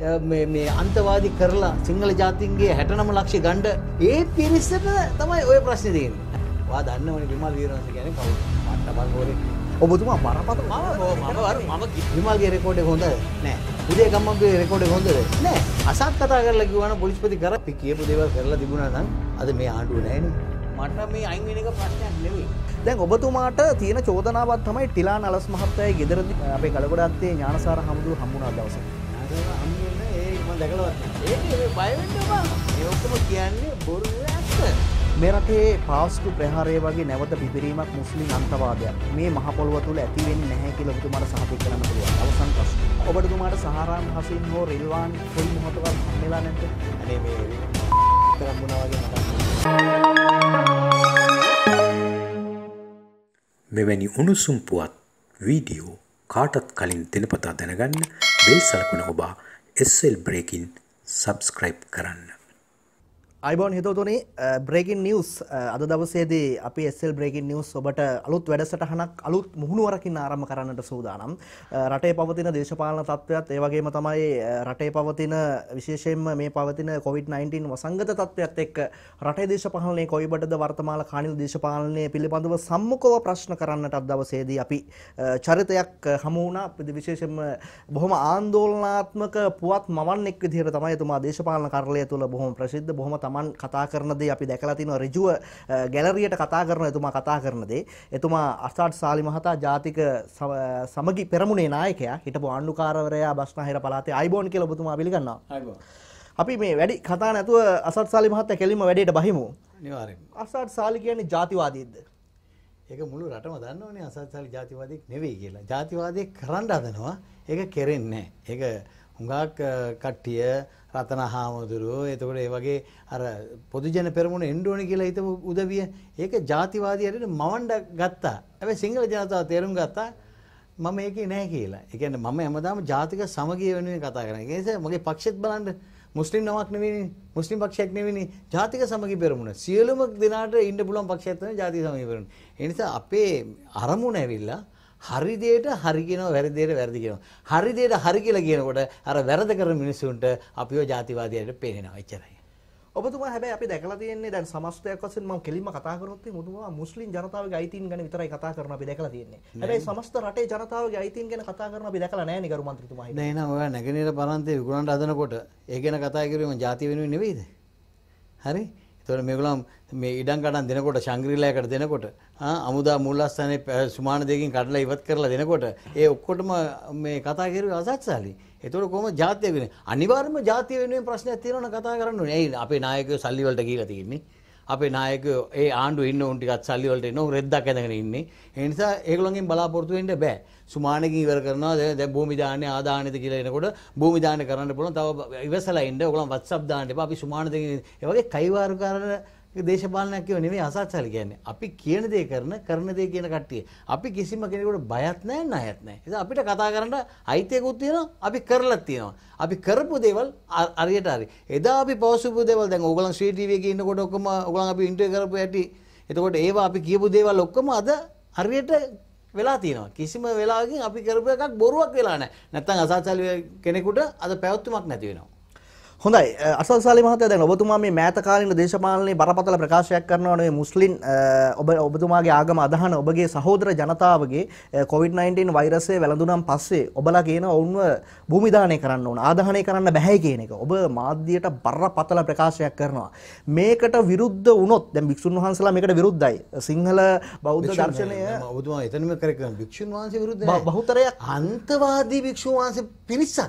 මේ අන්තවාදි කරලා සිංහල ජාතින්ගේ හැටනම ලක්ෂි ගණ්ඩ ඒ පිරිස්සට තමයි ඔය ප්‍රශ්නතියෙන් වා දන්න වන විමල් වීරස ගැන කවු පට්ටබල් ගෝර ඔබතුමා මරපත මම විමල්ගේ රෙකෝඩ හොඳ නෑ උදේ ගම්මගේ රෙකෝඩ හොඳද නෑ අසත් කතා කරලා කිවන පොලිස්පති කර පි කියපු දෙවල් කරලා තිබුණ නම් අද මේ ආණ්ඩුව නෑන මට මේ අයින්වෙනක ප්‍රශ්නයක් නෙවෙයි දැන් ඔබතුමාට තියෙන චෝදනාවත් තමයි ටිලා නලස් මහත්තය ගෙදරදි අපේ කලකොඩත්තේ ඥානසාර හමුදුරු හමුණනා දවසේ දැකලවත් ඒ බයවෙන්නවා ඒඔක්කම කියන්නේ බොරු ඇත්ත මේ රටේ පාස්කු ප්‍රහාරය වගේ නැවත පිපිරීමක් මුස්ලිම් අන්තවාදයක් මේ මහපොළොව තුළ ඇති වෙන්නේ නැහැ කියලා ඔබතුමාට සහතික කරන්න පුළුවන්. අවසන් ප්‍රශ්න. ඔබතුමාට සහාරාම් හසින් හෝ රිල්වාන් කොයි මොහොතවත් හම්බෙලා නැද්ද? අනේ මේ තරම් වුණා වගේ මට. මෙවැනි උණුසුම් පුවත් වීඩියෝ කාටත් කලින් දිනපතා දැනගන්න බෙල් සලකුණ ඔබා SL Breaking සබස්ක්‍රයිබ් කරන්න අයිබෝන් හිතවතුනි බ්‍රේකින් නිියස් අද දවසේදී අපි එස්සල් බ්‍රේකින් නිියස් ඔබට අලුත් වැඩසටහනක් අලුත් මුහුණුවරකින් ආරම කරන්නට සූදානම් රටේ පවතින දේශපාලන තත්ත්වයක්ත් ඒවගේම තමයි රටේ පවතින විශේෂෙන් මේ පවතින කොවිD-19 වසංගත තත්ත්වයක් එක් රටේ දේශපාලනය කොයිබටද වර්තමාල කානිල් දේශපාලනය පිළිබඳව සම්මුකව ප්‍රශ්න කරන්නට අත් දවසේදී අපි චරිතයක් හමුණා පිදි විශේෂෙන් බොහොම ආන්දෝලනාත්මක පුවත් මවන්නෙක් විදිහට තමයි එතුමා දේශපාලන කරලය තුළ බොහොම ප්‍රසිද්ධ බොහොම තම තමන් කතා කරනදේ අපි දැකලා තිනවා ඍජුව ගැලරියට කතා කරන එතුමා කතා කරනදේ එතුමා අසාඩ් සාලි මහතා ජාතික සමගි පෙරමුණේ නායකයා හිටපු ආණ්ඩුකාරවරයා බස්නාහිර පළාතේ අයිබෝන් කියලා ඔබතුමා පිළිගන්නවා අපි මේ වැඩි කතා නැතුව අසත් සාලි මහත්තයා කෙලින්ම වැඩේට බහිමු අනිවාර්යෙන්ම අසත් සාලි කියන්නේ ජාතිවාදීද්ද ඒක මුළු රටම දන්නවනේ අසත් සාලි ජාතිවාදීක් නෙවෙයි කියලා ජාතිවාදීක් කරන්න හදනවා ඒක කෙරෙන්නේ නැහැ ඒක හුඟක් කට්ටිය රතන හාමුදුරුවෝ එතකොට ඒ වගේ අර පොදුජන පෙරමුණ එන්ඩෝන කියලා හිතපු උදවිය ඒක ජාතිවාදී හරියට මවණ්ඩ ගත්තා. හැබැයි සිංහල ජනතාව තේරුම් ගත්තා මම ඒකේ නැහැ කියලා. ඒ කියන්නේ මම හැමදාම ජාතික සමගිය වෙනුවෙන් කතා කරන්නේ. ඒ නිසා මගේ පක්ෂෙත් බලන්න මුස්ලිම් නමක් නෙවෙයි මුස්ලිම් පක්ෂයක් නෙවෙයි ජාතික සමගිය පෙරමුණ. සියලුම දිනාට ඉන්න පුළුවන් පක්ෂයක් තමයි ජාතික සමගිය පෙරමුණ. ඒ නිසා අපේ අරමුණ ඇවිල්ලා හරි දෙයට හරි කියනවා වැරදි දෙයට වැරදි කියනවා. හරි දෙයට හරි කියලා කියනකොට අර වැරද කරන මිනිසුන්ට අපිව ජාතිවාදීයට පේනවා එච්චරයි. ඔබතුමා හැබැයි අපි දැකලා තියෙන්නේ දැන් සමස්තයක් වශයෙන් මම කෙලින්ම කතා කරනොත් මුතුමා මුස්ලිම් ජනතාවගේ අයිතීන් ගැන විතරයි කතා කරන අපි දැකලා තියෙන්නේ. හැබැයි සමස්ත රටේ ජනතාවගේ අයිතීන් ගැන කතා කරන අපි දැකලා නැහැ නේ ගරු මන්ත්‍රීතුමා. නෑ නෑ ඔයා නැගෙනහිර ප්‍රාන්තයේ විකුණන්න හදනකොට ඒ ගැන කතා කිරීම ජාතිය වෙනුවෙන් නෙවෙයිද? හරි? එතකොට මේගොල්ලන් මේ ඉඩම් කඩම් දෙනකොට ශාංග්‍රීලායකට දෙනකොට අමුදා මූලස්ථානයේ සුමාන දෙකකින් කඩලා ඉවත් කරලා දෙනකොට ඒ ඔක්කොටම මේ කතා කරුවේ අසත්සාලි. එතකොට කොහොම ජාතිය වෙන්නේ? අනිවාර්යයෙන්ම ජාතිය වෙනුවෙන් ප්‍රශ්නයක් තියෙනවනේ කතා කරන්න ඕනේ. ඇයි අපේ නායකයෝ සල්ලි වලට ගිහිලා තියෙන්නේ? අපේ නායක ඒ ආණ්ඩු ඉන්න උන් ටිකක් සල්ලි වලට එනවා රෙද්දක් ඇඳගෙන ඉන්නේ. ඒ නිසා ඒගොල්ලන්ගෙන් බලාපොරොත්තු වෙන්න බෑ. සුමානකින් ඉවර කරනවා දැන් භූමි දාන්නේ ආදානෙද කියලා එනකොට භූමි දාන්නේ කරන්න පුළුවන්. තව ඉවසලා ඉන්න. ඔයගොල්ලන් WhatsApp දාන්න එපා. අපි සුමාන දෙකේ ඒ වගේ කයිවාරු කරන ඒක දේශපාලනයක් කියව නෙමෙයි අසත්සල් කියන්නේ. අපි කියන දේ කරන කරන දේ කියන කට්ටිය. අපි කිසිම කෙනෙකුට බයත් නැහැ ණයත් නැහැ. ඒ නිසා අපිට කතා කරන්න අයිතියකුත් තියෙනවා. අපි කරලත් තියෙනවා. අපි කරපු දේවල් හරියට හරි. එදා අපි පවසුපු දේවල් දැන් ඕගොල්ලන් ශ්‍රී ටීවී එකේ ඉන්නකොට ඔක්කොම ඕගොල්ලන් අපි ඉන්ටර්විව් කරපු ඇටි. එතකොට ඒවා අපි කියපු දේවල් ඔක්කොම අද හරියට වෙලා තියෙනවා. කිසිම වෙලාවකින් අපි කරපු එකක් බොරුවක් වෙලා නැහැ. නැත්තම් අසත්සල් කෙනෙකුට අද පැවැත්මක් නැති වෙනවා. හොඳයි අසල් සාලි මහත්තයා දැන් ඔබතුමා මේ මෑත කාලින දේශපාලනයේ බරපතල ප්‍රකාශයක් කරනවා නේ මුස්ලිම් ඔබ ඔබතුමාගේ ආගම අදහන ඔබගේ සහෝදර ජනතාවගේ COVID-19 වෛරසය වැළඳුනම් පස්සේ ඔබලා කියන ඔවුන්ව භූමිදානය කරන්න ඕන ආදාහනය කරන්න බෑ කියන එක ඔබ මාධ්‍යයට බරපතල ප්‍රකාශයක් කරනවා මේකට විරුද්ධ වුණොත් දැන් භික්ෂුන් වහන්සේලා මේකට විරුද්ධයි සිංහල බෞද්ධ දර්ශනය ඔබතුමා එතනම කරගෙන භික්ෂුන් වහන්සේ විරුද්ධයි බහුතරයක් අන්තවාදී භික්ෂුන් වහන්සේ පිරිසක්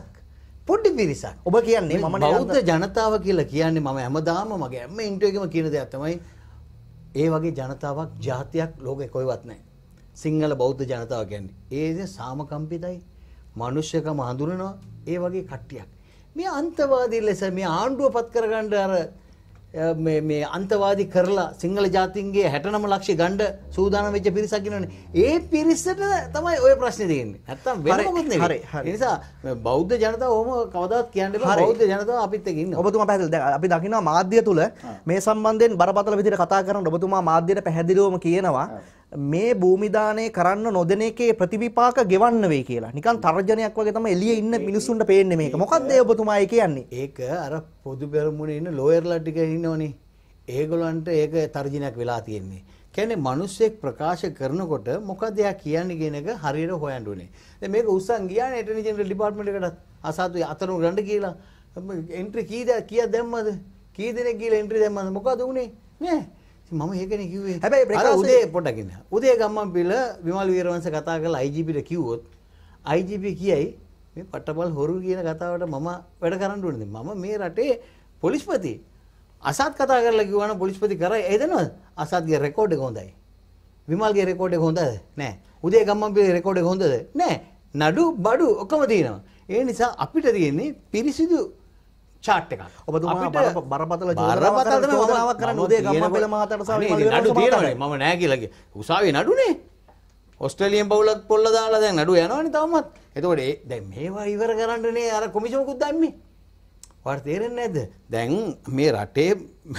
පොඩි පිරිසක් ඔබ කියන්නේ මම බෞද්ධ ජනතාව කියලා කියන්නේ මම හැමදාම මගේ හැම ඉන්ටර්වියුවකම කියන දෙයක් තමයි ඒ වගේ ජනතාවක් ජාතියක් ලෝකේ කොහෙවත් නැහැ. සිංහල බෞද්ධ ජනතාව කියන්නේ ඒ ඉතින් සාමකම්පිතයි මිනිස්සකම හඳුනනවා ඒ වගේ කට්ටියක්. මේ අන්තවාදී ලෙස මේ ආණ්ඩුව පත් කරගන්න අර මේ අන්තවාදි කරලා සිංහල ජාතින්ගේ හැටනම ලක්ෂ ගණ්ඩ සූදානම් වෙච්ච පිරිසක් ඉන්නවනේ. ඒ පිරිසට තමයි ওই ප්‍රශ්නේ තියෙන්නේ. නැත්තම් වෙන මොකුත් නෙවෙයි. ඒ නිසා බෞද්ධ ජනතාව ඕම කවදාවත් කියන්න බෑ. බෞද්ධ ජනතාව අපිත් එක්ක ඉන්නවා. ඔබතුමා පැහැදිලි දැන් අපි දකිනවා මාධ්‍ය තුල මේ සම්බන්ධයෙන් බරපතල විදිහට කතා කරන ඔබතුමා මාධ්‍යයට පැහැදිලිවම කියනවා මේ භූමිදානය කරන්න නොදෙන එකේ ප්‍රතිවිපාක ගෙවන්න වෙයි කියලා. නිකන් තර්ජනයක් වගේ තමයි එළියේ ඉන්න මිනිස්සුන්ට පේන්නේ මේක. මොකක්ද ඒ ඔබතුමා කියන්නේ? ඒක අර පොදු පෙරමුණේ ඉන්න ලෝයර්ලා ටික ඉන්නෝනේ. ඒගොල්ලන්ට ඒක තර්ජනයක් වෙලා තියෙන්නේ. කියන්නේ මිනිස්සෙක් ප්‍රකාශ කරනකොට මොකද එයා කියන්නේ කියන එක හරියට හොයන්න ඕනේ. දැන් මේක උස්සන් ගියානේ ඇටර්නි ජෙනරල් ඩිපාර්ට්මන්ට් එකට අසාතු අතන ගන්න කියලා එන්ට්‍රි කීයද කීයක් දැම්මද? කී දෙනෙක් ගිහලා එන්ට්‍රි දැම්මද? මොකද උනේ? නෑ. මම ඒකන කිවේ හැබැයි උදේ පොඩකින්න උදේ ගම්මන් පිල විමල් වීරවන්ස කතා කළ අයිජිපිට කිව්වොත් අයිජිපි කියයි මේ පට්ටබල් හොරු කියන කතාවට මම වැඩ කරන්නඩුවනද මම මේ රටේ පොලිස්පති අසත් කතා කරලා කිවන පොලිස්පති කරයි එදනව අසත්ගේ රෙකෝඩ් හොඳයි විමල්ගේ රෙකෝඩ් හොඳද නෑ උදේ ගම්මන් පිල රෙකෝඩ් හොඳද නෑ නඩු බඩු ඔක්කම තියෙනවා ඒ නිසා අපිට තියෙන්නේ පිරිසිදු චාට් එක ඔබතුමාට බරපතල බරපතල චෝදනාවක් කරන්න උදේ ගම්මපෙළ මහතාට සහ නඩු තියෙනවනේ මම නෑ කියලා කිය. උසාවියේ නඩුනේ. ඔස්ට්‍රේලියන් බවුලක් පොල්ල දාලා දැන් නඩු යනවනේ තාමත්. එතකොට දැන් මේවා ඉවර කරන්නනේ අර කොමිෂමකුත් දැම්මේ. ඔයාලට තේරෙන්නේ නැද්ද? දැන් මේ රටේ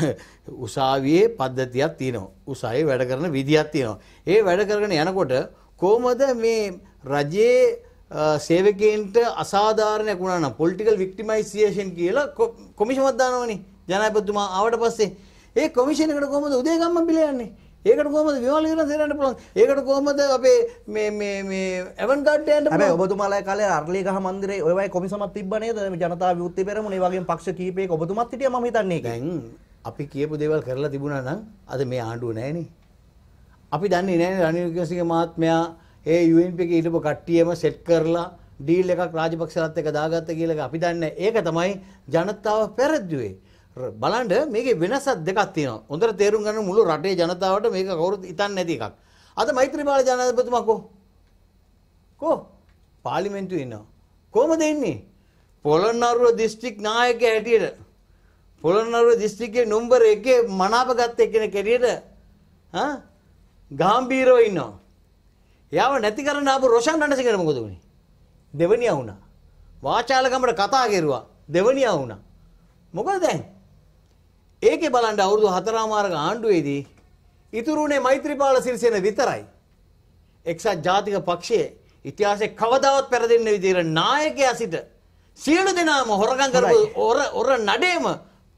උසාවියේ පද්ධතියක් තියෙනවා. උසාවියේ වැඩ කරන විදියක් තියෙනවා. ඒ වැඩ කරගෙන යනකොට කොහොමද මේ රජයේ සේවකයන්ට අසාධාරණයක් වුණා නම් පොලිටිකල් වික්ටිමයිසේෂන් කියලා කොමිෂමක් දානවනේ ජනාධිපතිතුමා ආවට පස්සේ ඒ කොමිෂන් එකට කොහොමද උදේගම්ම බිල යන්නේ? ඒකට කොහොමද විමල් විරණ සේරන්න පුළුවන්? ඒකට කොහොමද අපේ මේ මේ මේ එවන් කාඩ් යන්න පුළුවන්? හැබැයි ඔබතුමාලා කාලේ අර්ලිගහ මන්දිරේ ඔය වගේ කොමිෂමක් තිබ්බ නේද? ජනතා විමුක්ති පෙරමුණ ඒ වගේම පක්ෂ කීපයක ඔබතුමත් හිටියා මම හිතන්නේ ඒක. දැන් අපි කියපු දේවල් කරලා තිබුණා නම් අද මේ ආණ්ඩුව නැහැ නේ. අපි දන්නේ නැහැ රනිල් වික්‍රමසිංහ මහත්මයා ඒ UNP එකේ හිටපු කට්ටියම සෙට් කරලා ඩීල් එකක් රාජපක්ෂලත් එක දාගත්ත කියලා අපි දන්නේ ඒක තමයි ජනතාව පෙරද්දුවේ. බලන්න මේකේ වෙනසක් දෙකක් තියෙනවා. හොඳට තේරුම් ගන්න මුළු රටේ ජනතාවට මේක කවුරුත් හිතන්නේ නැති එකක්. අද මෛත්‍රීපාල ජනාධිපතිතුමා කො කො පාර්ලිමේන්තුවේ ඉන්නවා. කොහමද ඉන්නේ? පොළොන්නරුව දිස්ත්‍රික් නායකයා හැටියට පොළොන්නරුව දිස්ත්‍රික්කයේ නම්බර එකේ මනාප ගත්ත එක්කෙනෙක් හැටියට ආ ගාම්බීරව ඉන්නවා. එයාව නැති කරන්න ආපු රොෂන් රණසිංහට මොකද වුනේ? දෙවනියා වුණා. වාචාලකමට කතා කෙරුවා. දෙවනියා වුණා. මොකද දැන්? ඒකේ බලන්න අවුරුදු 4මාරක ආණ්ඩුවේදී ඉතුරුනේ මෛත්‍රීපාල සිරිසේන විතරයි. එක්සත් ජාතික පක්ෂයේ ඉතිහාසයේ කවදාවත් පෙරදෙන්න විදිහට නායකයා සිට සියලු දෙනාම හොරගම් කරපු ඔර නඩේම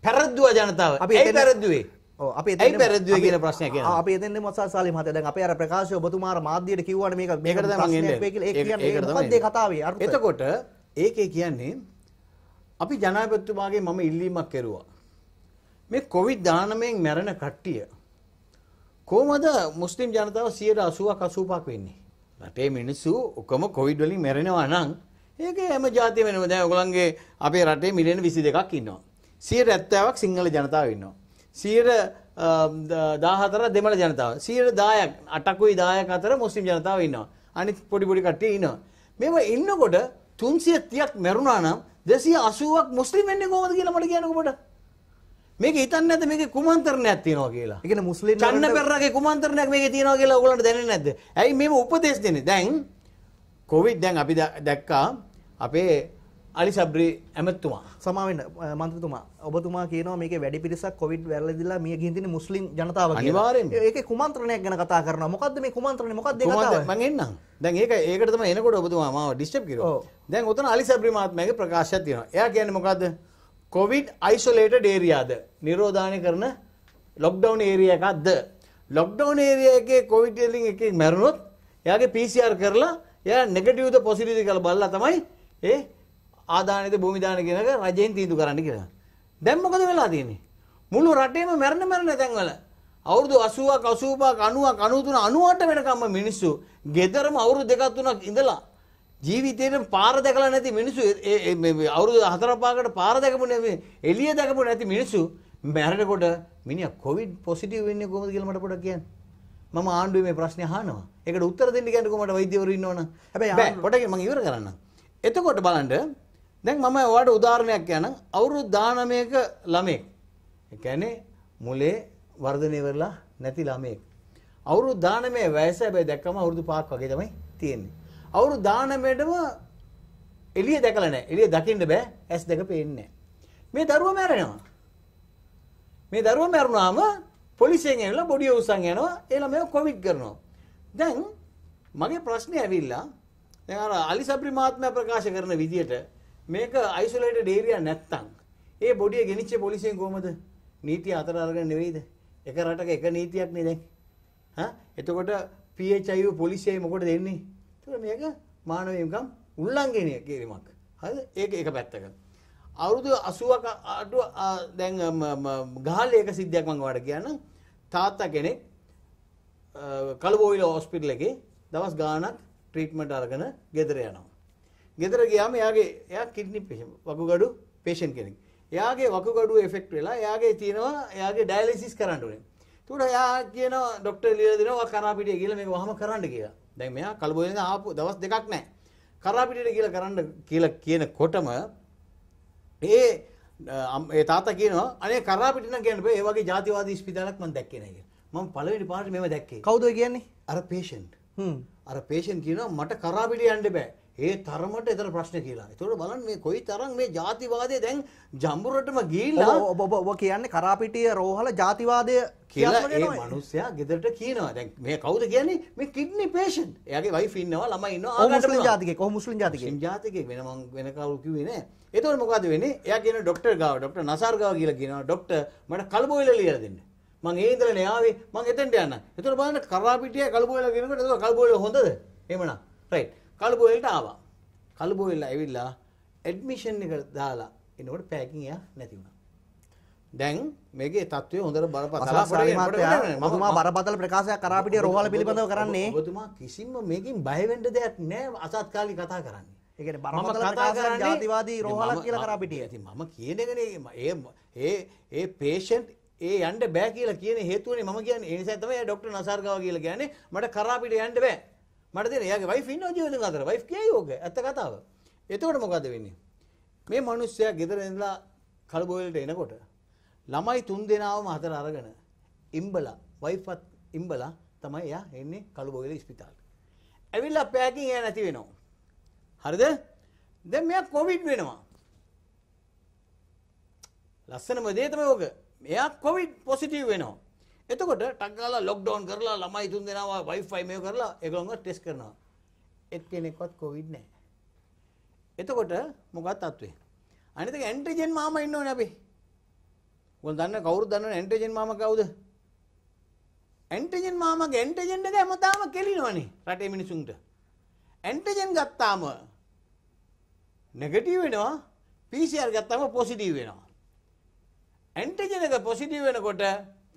පැරද්දුවා ජනතාව. ඒ පැරද්දුවේ අපේ පැරදි කියන ප්‍රශ්නය අප දෙන්න මස සාල මත දැන් අපේ අර ප්‍රකාශ ඔබතුමා මාධ්‍යයට කිවන මේ මේකට කතාවේ එතකොට ඒකේ කියන්නේ අපි ජනාපත්තුමාගේ මම ඉල්ලීමක් කෙරවා මේ කොවිඩ් දානමයෙන් මැරණ කට්ටිය කෝමද මුස්ලිම් ජනතාව සියයට අසුවක් අසූපක් වෙන්නේ රටේ මිනිස්සු ඔකම කොවිඩ් වලින් මැරෙනවා නම් ඒක හැම ජාතිය වෙනම දැන් ඔයගොල්ලන්ගේ අපේ රටේ මිලියන 22ක් ඉන්නවා 170ක් සිංහල ජනතාව ඉන්නවා සියයට දාහතර දෙමළ ජනතාව සියයට දායක් අටකුයි දායක් අතර මුස්ලිම් ජනතාව ඉන්නවා අනි පොඩි පොඩි කට්ටිය ඉනවා මෙම ඉන්නකොට තුන්සිය තියක් මැරුණා නම් දෙසිය අසුවක් මුස්ලිම් වෙන්නේ කොහොමද කියලා මට කියනකොට මේක හිතන්නේ නැද්ද මේකේ කුමන්ත්‍රණයක් තියෙනවා කියලා. ඒ කියන්නේ මුස්ලිම් චන්න පෙරරගේ කුමන්ත්‍රණයක් මේකේ තියෙනවා කියලා ඔයගොල්ලන්ට දැනෙන්නේ නැද්ද? ඇයි මේව උපදේශ දෙන්නේ? දැන් කොවිඩ් දැන් අපි දැක්කා අපේ අලි සබ්‍රි ඇමත්තුමා සමාවෙන්න මන්තතුමා ඔබතුමා කියන මේක වැඩි පිරිසක් කොවිඩ් වැරදිලා මිය ගිහින් තියෙන මුස්ලිම් ජනතාව කියලා. අනිවාර්යෙන්. ඒකේ කුමන්ත්‍රණයක් ගැන කතා කරනවා. මොකද්ද මේ කුමන්ත්‍රණය? මොකක්ද ඒ කතාව? මම එන්නම්. දැන් ඒක ඒකට තමයි එනකොට ඔබතුමා මාව ඩිස්ටර්බ් කිරුවා. දැන් උතන අලි සබ්‍රි මහත්මයාගේ ප්‍රකාශයක් තියෙනවා. එයා කියන්නේ මොකද්ද? කොවිඩ් අයිසොලේටඩ් ඒරියාද? නිරෝධානය කරන ලොක්ඩවුන් ඒරියා එකක්ද? ලොක්ඩවුන් ඒරියා එකේ කොවිඩ් වලින් එකේ මැරුණොත් එයාගේ PCR කරලා එයා නෙගටිව්ද පොසිටිව්ද කියලා බලලා තමයි ඒ ආදානයේද භූමි දාන කියන එක රජයෙන් තීන්දුව කරන්න කියලා. දැන් මොකද වෙලා තියෙන්නේ? මුළු රටේම මැරෙන මැරෙන තැන්වල අවුරුදු 80ක් 85ක් 90ක් 93 98 වෙනකම්ම මිනිස්සු ගෙදරම අවුරුදු දෙකක් තුනක් ඉඳලා ජීවිතේට පාර දැකලා නැති මිනිස්සු අවුරුදු 4 5කට පාර දැකපු නැති එළිය දැකපු නැති මිනිස්සු මැරෙනකොට මිනිහා කොවිඩ් පොසිටිව් වෙන්නේ කොහොමද කියලා මට පොඩ්ඩක් කියන්න. මම ආණ්ඩුවේ මේ ප්‍රශ්නේ අහනවා. ඒකට උත්තර දෙන්න කියන්නේ කොහොමද වෛද්‍යවරු ඉන්නවනම්. හැබැයි පොඩ්ඩක් මම ඉවර කරන්නම්. එතකොට බලන්න දැන් මම ඔයාට උදාහරණයක් කියන්නම් අවුරුදු 19ක ළමෙක්. ඒ කියන්නේ මුලේ වර්ධනය වෙලා නැති ළමෙක්. අවුරුදු 19 වයස හැබැයි දැක්කම අවුරුදු 5ක් වගේ තමයි තියෙන්නේ. අවුරුදු 19ෙම එළිය දැකලා නැහැ. එළිය දකින්න බෑ. ඇස් දෙක පේන්නේ මේ දරුවා මැරෙනවා. මේ දරුවා මැරුණාම පොලිසියෙන් ඇවිල්ලා බොඩිය උස්සන් යනවා. ඒ ළමයා කොවිඩ් කරනවා. දැන් මගේ ප්‍රශ්නේ ඇවිල්ලා දැන් අර අලිසබ්‍රි මහත්මයා ප්‍රකාශ කරන විදියට මේක අයිසොලේටඩ් ඒරියා නැත්තම් ඒ බොඩිය ගෙනිච්ච පොලිසියෙන් කොහමද නීතිය අතර අරගෙන නෙවෙයිද? එක රටක එක නීතියක් නේ දැන්. හා එතකොට PHIU පොලිසියයි මොකටද එන්නේ? එතකොට මේක මානව හිමිකම් උල්ලංඝනය කිරීමක්. හරිද? ඒක එක පැත්තක. අවුරුදු 80ක අඩුව දැන් ගහල් එක සිද්ධියක් මම ඔයාලට කියන්නම්. තාත්තා කෙනෙක් කලබෝවිල හොස්පිටල් එකේ දවස් ගාණක් ට්‍රීට්මන්ට් අරගෙන ගෙදර යනවා. ගෙදර ගියාම එයාගේ එයා කිඩ්නි පේෂන්ට් වකුගඩු පේෂන්ට් කෙනෙක්. එයාගේ වකුගඩුව එෆෙක්ට් වෙලා එයාගේ තියෙනවා එයාගේ ඩයලිසිස් කරන්න ඕනේ. ඒකට එයා කියනවා ડોක්ටර් ලියලා දෙනවා කරාපිටිය කියලා මේක වහම කරන්න කියලා. දැන් මෙයා කලබෝලෙන් ආපු දවස් දෙකක් නැහැ. කරාපිටියට කියලා කරන්න කියලා කියනකොටම ඒ ඒ තාත්තා කියනවා අනේ කරාපිටිය නම් කියන්න බෑ. ඒ වගේ ජාතිවාදී ස්පිතාලයක් මම දැක්කේ නැහැ කියලා. මම පළවෙනි පාරට මේව දැක්කේ. කවුද කියන්නේ? අර patient. හ්ම්. අර patient කියනවා මට කරාපිටිය යන්න බෑ. ඒ තරමට එතන ප්‍රශ්න කියලා. ඒතකොට බලන්න මේ කොයි තරම් මේ ජාතිවාදය දැන් ජම්බුරටම ගිහිල්ලා ඔබ ඔබ කියන්නේ කරාපිටිය රෝහල ජාතිවාදය කියලා ඒ මිනිස්සයා ගෙදරට කියනවා. දැන් මේ කවුද කියන්නේ? මේ කිඩ්නි patient. එයාගේ wife ඉන්නවා, ළමයි ඉන්නවා. ආගම මුස්ලිම් ජාතිකයෙක්. ඔහු මුස්ලිම් ජාතිකයෙක්. මුස්ලිම් ජාතිකයෙක් වෙන මං වෙන කවුරු කිව්වේ නෑ. ඒතකොට මොකද වෙන්නේ? එයා කියන ડોක්ටර් ගාව, ડોක්ටර් නසාර් ගාව කියලා කියනවා. ડોක්ටර් මට කලබෝයිල ලියලා දෙන්න. මං ඒ ඉඳලා නෑවේ. මං එතෙන්ට යන්න. ඒතකොට බලන්න කරාපිටිය කලබෝයිල කියනකොට ඒක කලබෝයිල හොඳද? එහෙමනම්. right. කළුබෝවෙල්ට ආවා. කළුබෝවෙල්ල ඇවිල්ලා ඇඩ්මිෂන් එක දාලා එනකොට පැකින් එයා නැති වුණා. දැන් මේකේ තත්ත්වය හොඳට බරපතල මතුමා බරපතල ප්‍රකාශයක් කරා පිටිය රෝහල පිළිබඳව කරන්නේ. ඔබතුමා කිසිම මේකෙන් බය වෙන්න දෙයක් නැහැ අසත්කාලී කතා කරන්නේ. ඒ කියන්නේ බරපතල ප්‍රකාශයක් ජාතිවාදී රෝහලක් කියලා කරා පිටිය. ඉතින් මම කියන එකනේ ඒ ඒ patient ඒ යන්න බෑ කියලා කියන හේතුවනේ මම කියන්නේ. ඒ නිසා තමයි ඩොක්ටර් නසාර්ගාව කියලා කියන්නේ මට කරා පිට යන්න බෑ. මට දෙන යාගේ වයිෆ් ඉන්නවා ජීවිතේ අතර වයිෆ් කියයි ඕක ඇත්ත කතාව එතකොට මොකද වෙන්නේ මේ මිනිස්සයා ගෙදර ඉඳලා කලබෝලෙට එනකොට ළමයි තුන් දෙනාවම හතර අරගෙන ඉම්බලා වයිෆත් ඉම්බලා තමයි එයා එන්නේ කලබෝලෙ ස්පිතාලෙට ඇවිල්ලා පැකින් එයා නැති වෙනවා හරිද දැන් මෙයා කොවිඩ් වෙනවා ලස්සනම දේ තමයි ඕක මෙයා කොවිඩ් පොසිටිව් වෙනවා එතකොට ටක්ගාලා ලොක්ඩවුන් කරලා ළමයි තුන් දෙනාව වයිෆයි මේව කරලා ඒගොල්ලෝ ටෙස්ට් කරනවා. එක්කෙනෙක්වත් කොවිඩ් නැහැ. එතකොට මොකක්ද තත්ත්වේ? අනිත් එක ඇන්ටිජන් මාමා ඉන්නෝනේ අපි. ඔයගොල්ලෝ දන්න කවුරුද දන්නවනේ ඇන්ටිජන් මාමා කවුද? ඇන්ටිජන් මාමගේ ඇන්ටිජන් එක හැමදාම කෙලිනවනේ රටේ මිනිසුන්ට. ඇන්ටිජන් ගත්තාම නෙගටිව් වෙනවා PCR ගත්තාම පොසිටිව් වෙනවා. ඇන්ටිජන් එක පොසිටිව් වෙනකොට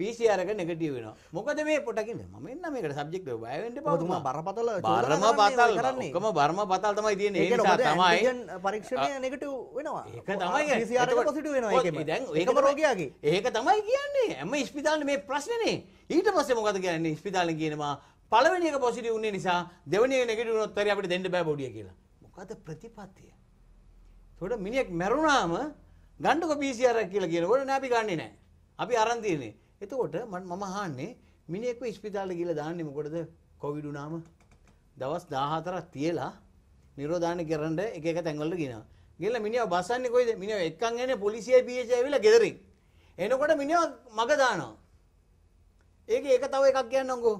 පිසිරක නෙගටව වෙන මොකද මේ පොටකින්න ම එන්න මේකට සබ්ෙක් බයවට පතුම බරපතල බරම පතල් කරන්නේකම බර්ම පතල් තමයි තියෙන ඒ තමයි පරීක්ෂණය නෙගට වෙනවා ඒක තමයි පොසිට වෙනවා දැන් ඒකම රෝගයාගේ ඒක තමයි කියන්නේ ඇම ස්පිතාල මේ ප්‍රශ්නනේ ඊට පස්සේ මොකද කියන්නේ ස්පිතාල කියනවා පළවෙනික පොසිටි උන්නේ නිසා දෙවනිය නෙගට නොත්තර අපට දෙන්න බෑ බොඩිය කියලා මොකද ප්‍රතිපත්තිය තොට මිනිෙක් මැරුණාම ගණ්ඩක පිසිර කියලා කියනකොට නැපි ගන්නේ නෑ අපි අරන්තියන්නේ එතකොට මම අහන්නේ මිනිහෙක්ව ඉස්පිතාලේ ගිහලා දාන්නේ මොකටද? කොවිඩ් වුණාම දවස් 14ක් තියලා නිරෝධායන කරන්න එක එක තැන්වල ගිනවා. ගිහලා මිනිහව බස්සන්නේ කොයිද? මිනිහව එක්කන් එන්නේ පොලිසියයි PHයි ඇවිල්ලා ගෙදරින්. එනකොට මිනිහව මග දානවා. ඒකේ එක තව එකක් කියන්නම්කෝ.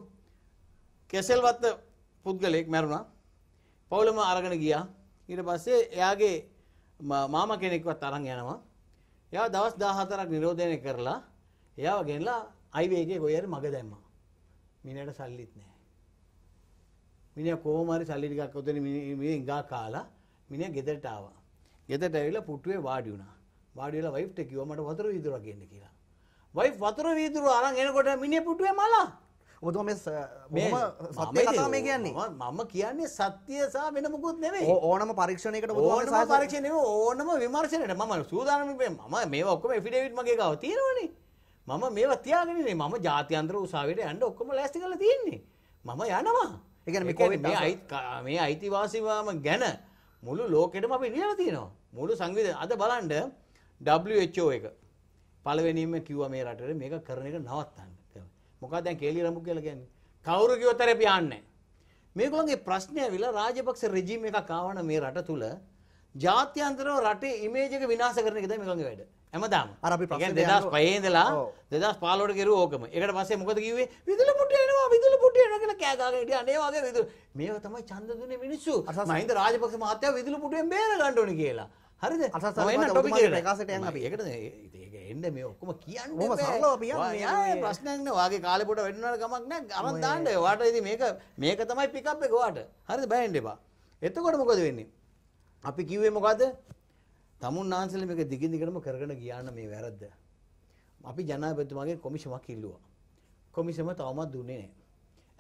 කෙසල්වත් පුද්ගලෙක් මැරුණා. පවුලම අරගෙන ගියා. ඊට පස්සේ එයාගේ මාමා කෙනෙක්වත් අරන් යනවා. එයා දවස් 14ක් නිරෝධායන කරලා එයාව ගෙනලා අයිවේගේ ගොයර මග දැම්ම මිනට සල්ලිත් නෑ මිනි කෝමරි සල්ලිකක් ඔතන ඉඟා කාලා මිනි ගෙදටාව ගෙදට ඇවිලා පුටුවේ වාඩි වුණා වාඩියලා වයිෆ්ට කිව්වා මට වතුර වීදුරක් ගන්න කියලා වයිෆ් වතුර වීදුර අරන් එනකොට මිනිහ පුටුවේ මලා ඔබතුම සත්‍ය කතා මේ කියන්නේ මම කියන්නේ සත්‍ය සහ වෙන මොකුත් නෙමෙයි ඕනම පරීක්ෂණයකට ඕනම පරීක්ෂණය ඕනම විමර්ශනයට මම සූදානම් වෙන්නේ මම මේවා ඔක්කොම එෆිඩේවිට් මගේ ගාව තියෙනවනේ මම මේවා තියාගෙනනේ මම ජාත්‍යන්තර උසාවියට යන්න ඔක්කොම ලෑස්ති කරලා තියෙන්නේ. මම යනවා. ඒ කියන්නේ මේ කොවිඩ් මේ අයිතිවාසිකම ගැන මුළු ලෝකෙටම අපි ඉල්ලලා තියෙනවා. මුළු සංවිධානය අද බලන්න WHO එක පළවෙනිම කිව්වා මේ රටේ මේක කරන එක නවත්තන්න කියලා. මොකක්ද දැන් කේලි රඹු කියලා කියන්නේ? කවුරු කිව්වත් හරි පියාන්නේ. මේගොල්ලන්ගේ ප්‍රශ්නය විලා රාජපක්ෂ රෙජීම් එකක් ආවන මේ රට තුල ජාත්‍යන්තරව රටේ ඉමේජ් එක විනාශ කරන එක තමයි මේගොල්ලන්ගේ වැඩ. ඇමදාම අරි දෙදස් පයේදලා දෙදස් පාලෝට කෙර ඕකම එකට පසේ මොකද කිවේ විදුල පුටියනවා විදුල පුටියනකල කෑගට අනේවාගේ විදුර මේක තමයි චන්දදුන මිනිස්සු මහින්ද රාජපක්ෂ මහත්තය විදුල පුටියෙන් බේර ගණඩන කියලා හරිද අසට එකට එන්න මේ ඔක්කම කියන්න ප්‍රශ්නන වගේ කාලපොට වෙන්නට ගමක්න ගමන්දාන්න වාට ඇති මේක මේක තමයි පිකප් එකවාට හරි බෑන්ඩ එපා එතකොට මොකද වෙන්නේ අපි කිව්වේ මොකද තමුන් ආන්සල මේක දිගින් දිගටම කරගෙන ගියාන මේ වැරද්ද. අපි ජනාධිපතිතුමාගේ කොමිෂමක් ඉල්ලුවා. කොමිෂම තවමත් දුන්නේ නැහැ.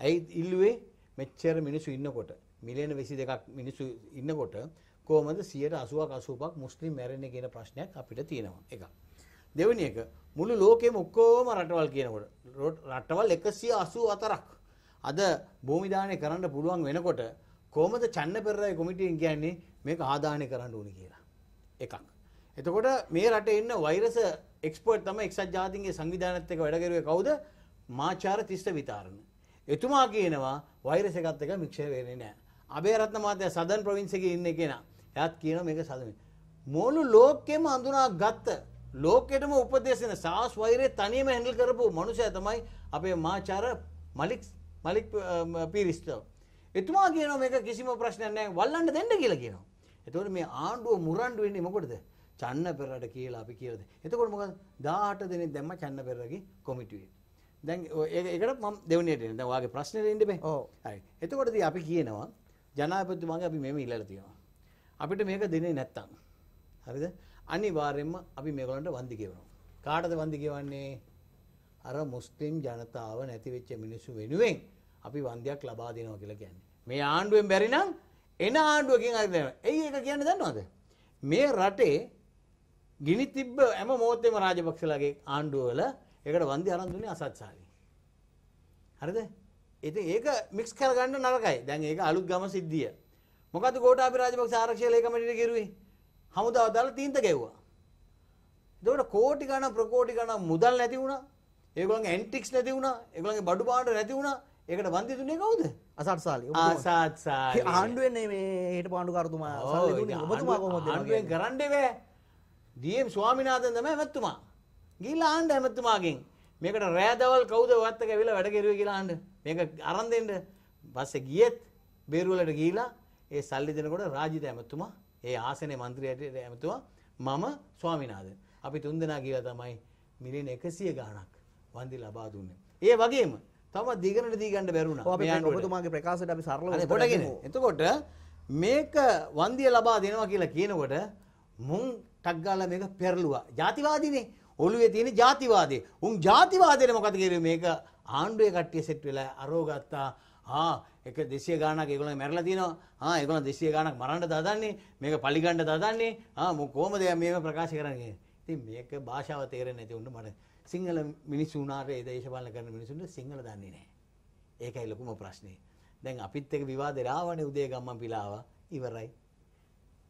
ඇයි ඉල්ලුවේ මෙච්චර මිනිස්සු ඉන්නකොට මිලියන 22ක් මිනිස්සු ඉන්නකොට කොහොමද 80ක් 80ක් මුස්ලිම් මැරෙන්නේ කියන ප්‍රශ්නයක් අපිට තියෙනවා. එකක්. දෙවෙනි එක මුළු ලෝකෙම ඔක්කොම රටවල් කියනකොට රටවල් 184ක් අද භූමි දාණය කරන්න පුළුවන් වෙනකොට කොහොමද චන්න පෙරේරා කොමිටියෙන් කියන්නේ මේක ආදානය කරන්න ඕනේ කියලා. එකක්. එතකොට මේ රටේ ඉන්න වෛරස එක්ස්පර්ට් තමයි එක්සත් ජාතීන්ගේ සංවිධානයත් එක්ක වැඩ කරුවේ කවුද? මාචාර තිස්ස විතාරණ. එතුමා කියනවා වෛරස් එකත් එක්ක මික්ෂර් වෙන්නේ නැහැ. අබේරත්න මහත්තයා සදන් ප්‍රොවින්ස් එකේ ඉන්නේ කෙනා. එයාත් කියනවා මේක සදන්. මොළු ලෝකෙම අඳුනාගත්ත ලෝකෙටම උපදේශන සාස් වෛරය තනියම හැන්ඩල් කරපු මනුෂයා තමයි අපේ මාචාර මලික් මලික් පීරිස්ටෝ. එතුමා කියනවා මේක කිසිම ප්‍රශ්නයක් නැහැ. වල්ලන්න දෙන්න කියලා කියනවා. එතකොට මේ ආණ්ඩුව මුරණ්ඩු වෙන්නේ මොකටද? චන්න පෙරරට කියලා අපි කියලාද. එතකොට මොකද 18 දෙනෙක් දැම්ම චන්න පෙරරගේ කොමිටුවේ. දැන් ඒකට මම දෙවණියට එන්නේ. දැන් ඔයාගේ ප්‍රශ්නෙට එන්න බෑ. ඔව්. හරි. එතකොටදී අපි කියනවා ජනාධිපතිතුමාගේ අපි මෙහෙම ඉල්ලලා තියෙනවා. අපිට මේක දෙන්නේ නැත්තම්. හරිද? අනිවාර්යයෙන්ම අපි මේගොල්ලන්ට වන්දි කියවනවා. කාටද වන්දි කියවන්නේ? අර මුස්ලිම් ජනතාව නැති වෙච්ච මිනිස්සු වෙනුවෙන් අපි වන්දියක් ලබා දෙනවා කියලා කියන්නේ. මේ ආණ්ඩුවෙන් බැරි නම් එන ආණ්ඩුවකින් හරි දෙනවා. එයි ඒක කියන්නේ දන්නවද? මේ රටේ ගිනි තිබ්බ හැම මොහොතේම රාජපක්ෂලාගේ ආණ්ඩුව වල ඒකට වන්දි අරන් දුන්නේ අසත්සාලි. හරිද? ඉතින් ඒක මික්ස් කරගන්න නරකයි. දැන් ඒක අලුත් ගම සිද්ධිය. මොකද ගෝඨාභය රාජපක්ෂ ආරක්ෂක ලේකම්වරයෙක් කිරුවේ? හමුදාව දාලා තීන්ත ගැව්වා. එතකොට කෝටි ගණන් ප්‍රකෝටි ගණන් මුදල් නැති වුණා. ඒගොල්ලන්ගේ ඇන්ටික්ස් නැති වුණා. ඒගොල්ලන්ගේ බඩු භාණ්ඩ නැති වුණා. ඒකට වන්දි දුන්නේ කවුද? අසත් සාලි. අසත් සාලි. ආණ්ඩුවෙන් මේ හිට පාණ්ඩුකාරතුමා සල්ලි දුන්නේ. ඔබතුමා කොහොමද? ආණ්ඩුවෙන් කරන්නේ බෑ. ඩීඑම් ස්වාමිනාഥන් තමයි මැතිතුමා. ගිහිල්ලා ආණ්ඩ හැමතුමාගෙන් මේකට රෑ දවල් කවුද ඔයත් එක්ක ඇවිල්ලා වැඩ කෙරුවේ කියලා ආණ්ඩ. මේක අරන් දෙන්න. පස්සේ ගියෙත් බේරුවලට ගිහිලා ඒ සල්ලි දෙනකොට රාජිත හැමතුමා, ඒ ආසනේ മന്ത്രിයට හැමතුමා මම ස්වාමිනාഥන්. අපි තුන්දෙනා ගිහලා තමයි මිලියන 100 ගාණක් වන්දි ලබා දුන්නේ. ඒ වගේම තම දිගනට දීගන්නට බැරුණ ඔබතුමාගේ ප්‍රකාශට අපි සරල ගොටගෙන එතකොට මේක වන්දිය ලබා දෙනවා කියලා කියනකොට මුන් ටක්ගාල මේක පෙරලුවා ජාතිවාදීනේ ඔළුවේ තියෙන ජාතිවාදේ උන් ජාතිවාදයට මොකද කියේ මේක ආණ්ඩුවේ කට්ටිය සෙට් වෙලා අරෝගත්තා ආ එක දෙසිය ගානක් ඒගොල්ලෝ මැරලා තිනවා ආ ඒගොල්ලෝ දෙසිය ගානක් මරන්න දදන්නේ මේක පලිගන්න දදන්නේ ආ මො කොහමද මේක ප්‍රකාශ කරන්නේ ඉතින් මේක භාෂාව තේරෙන්නේ නැති උන්න මට සිංහල මිනිස්සු නාරේ දේශපාලන කරන මිනිසුන්ට සිංහල දන්නේ නැහැ. ඒකයි ලොකුම ප්‍රශ්නේ. දැන් අපිත් එක්ක විවාදේ රාවණේ උදේ ගම්මන් පිලාව ඉවරයි.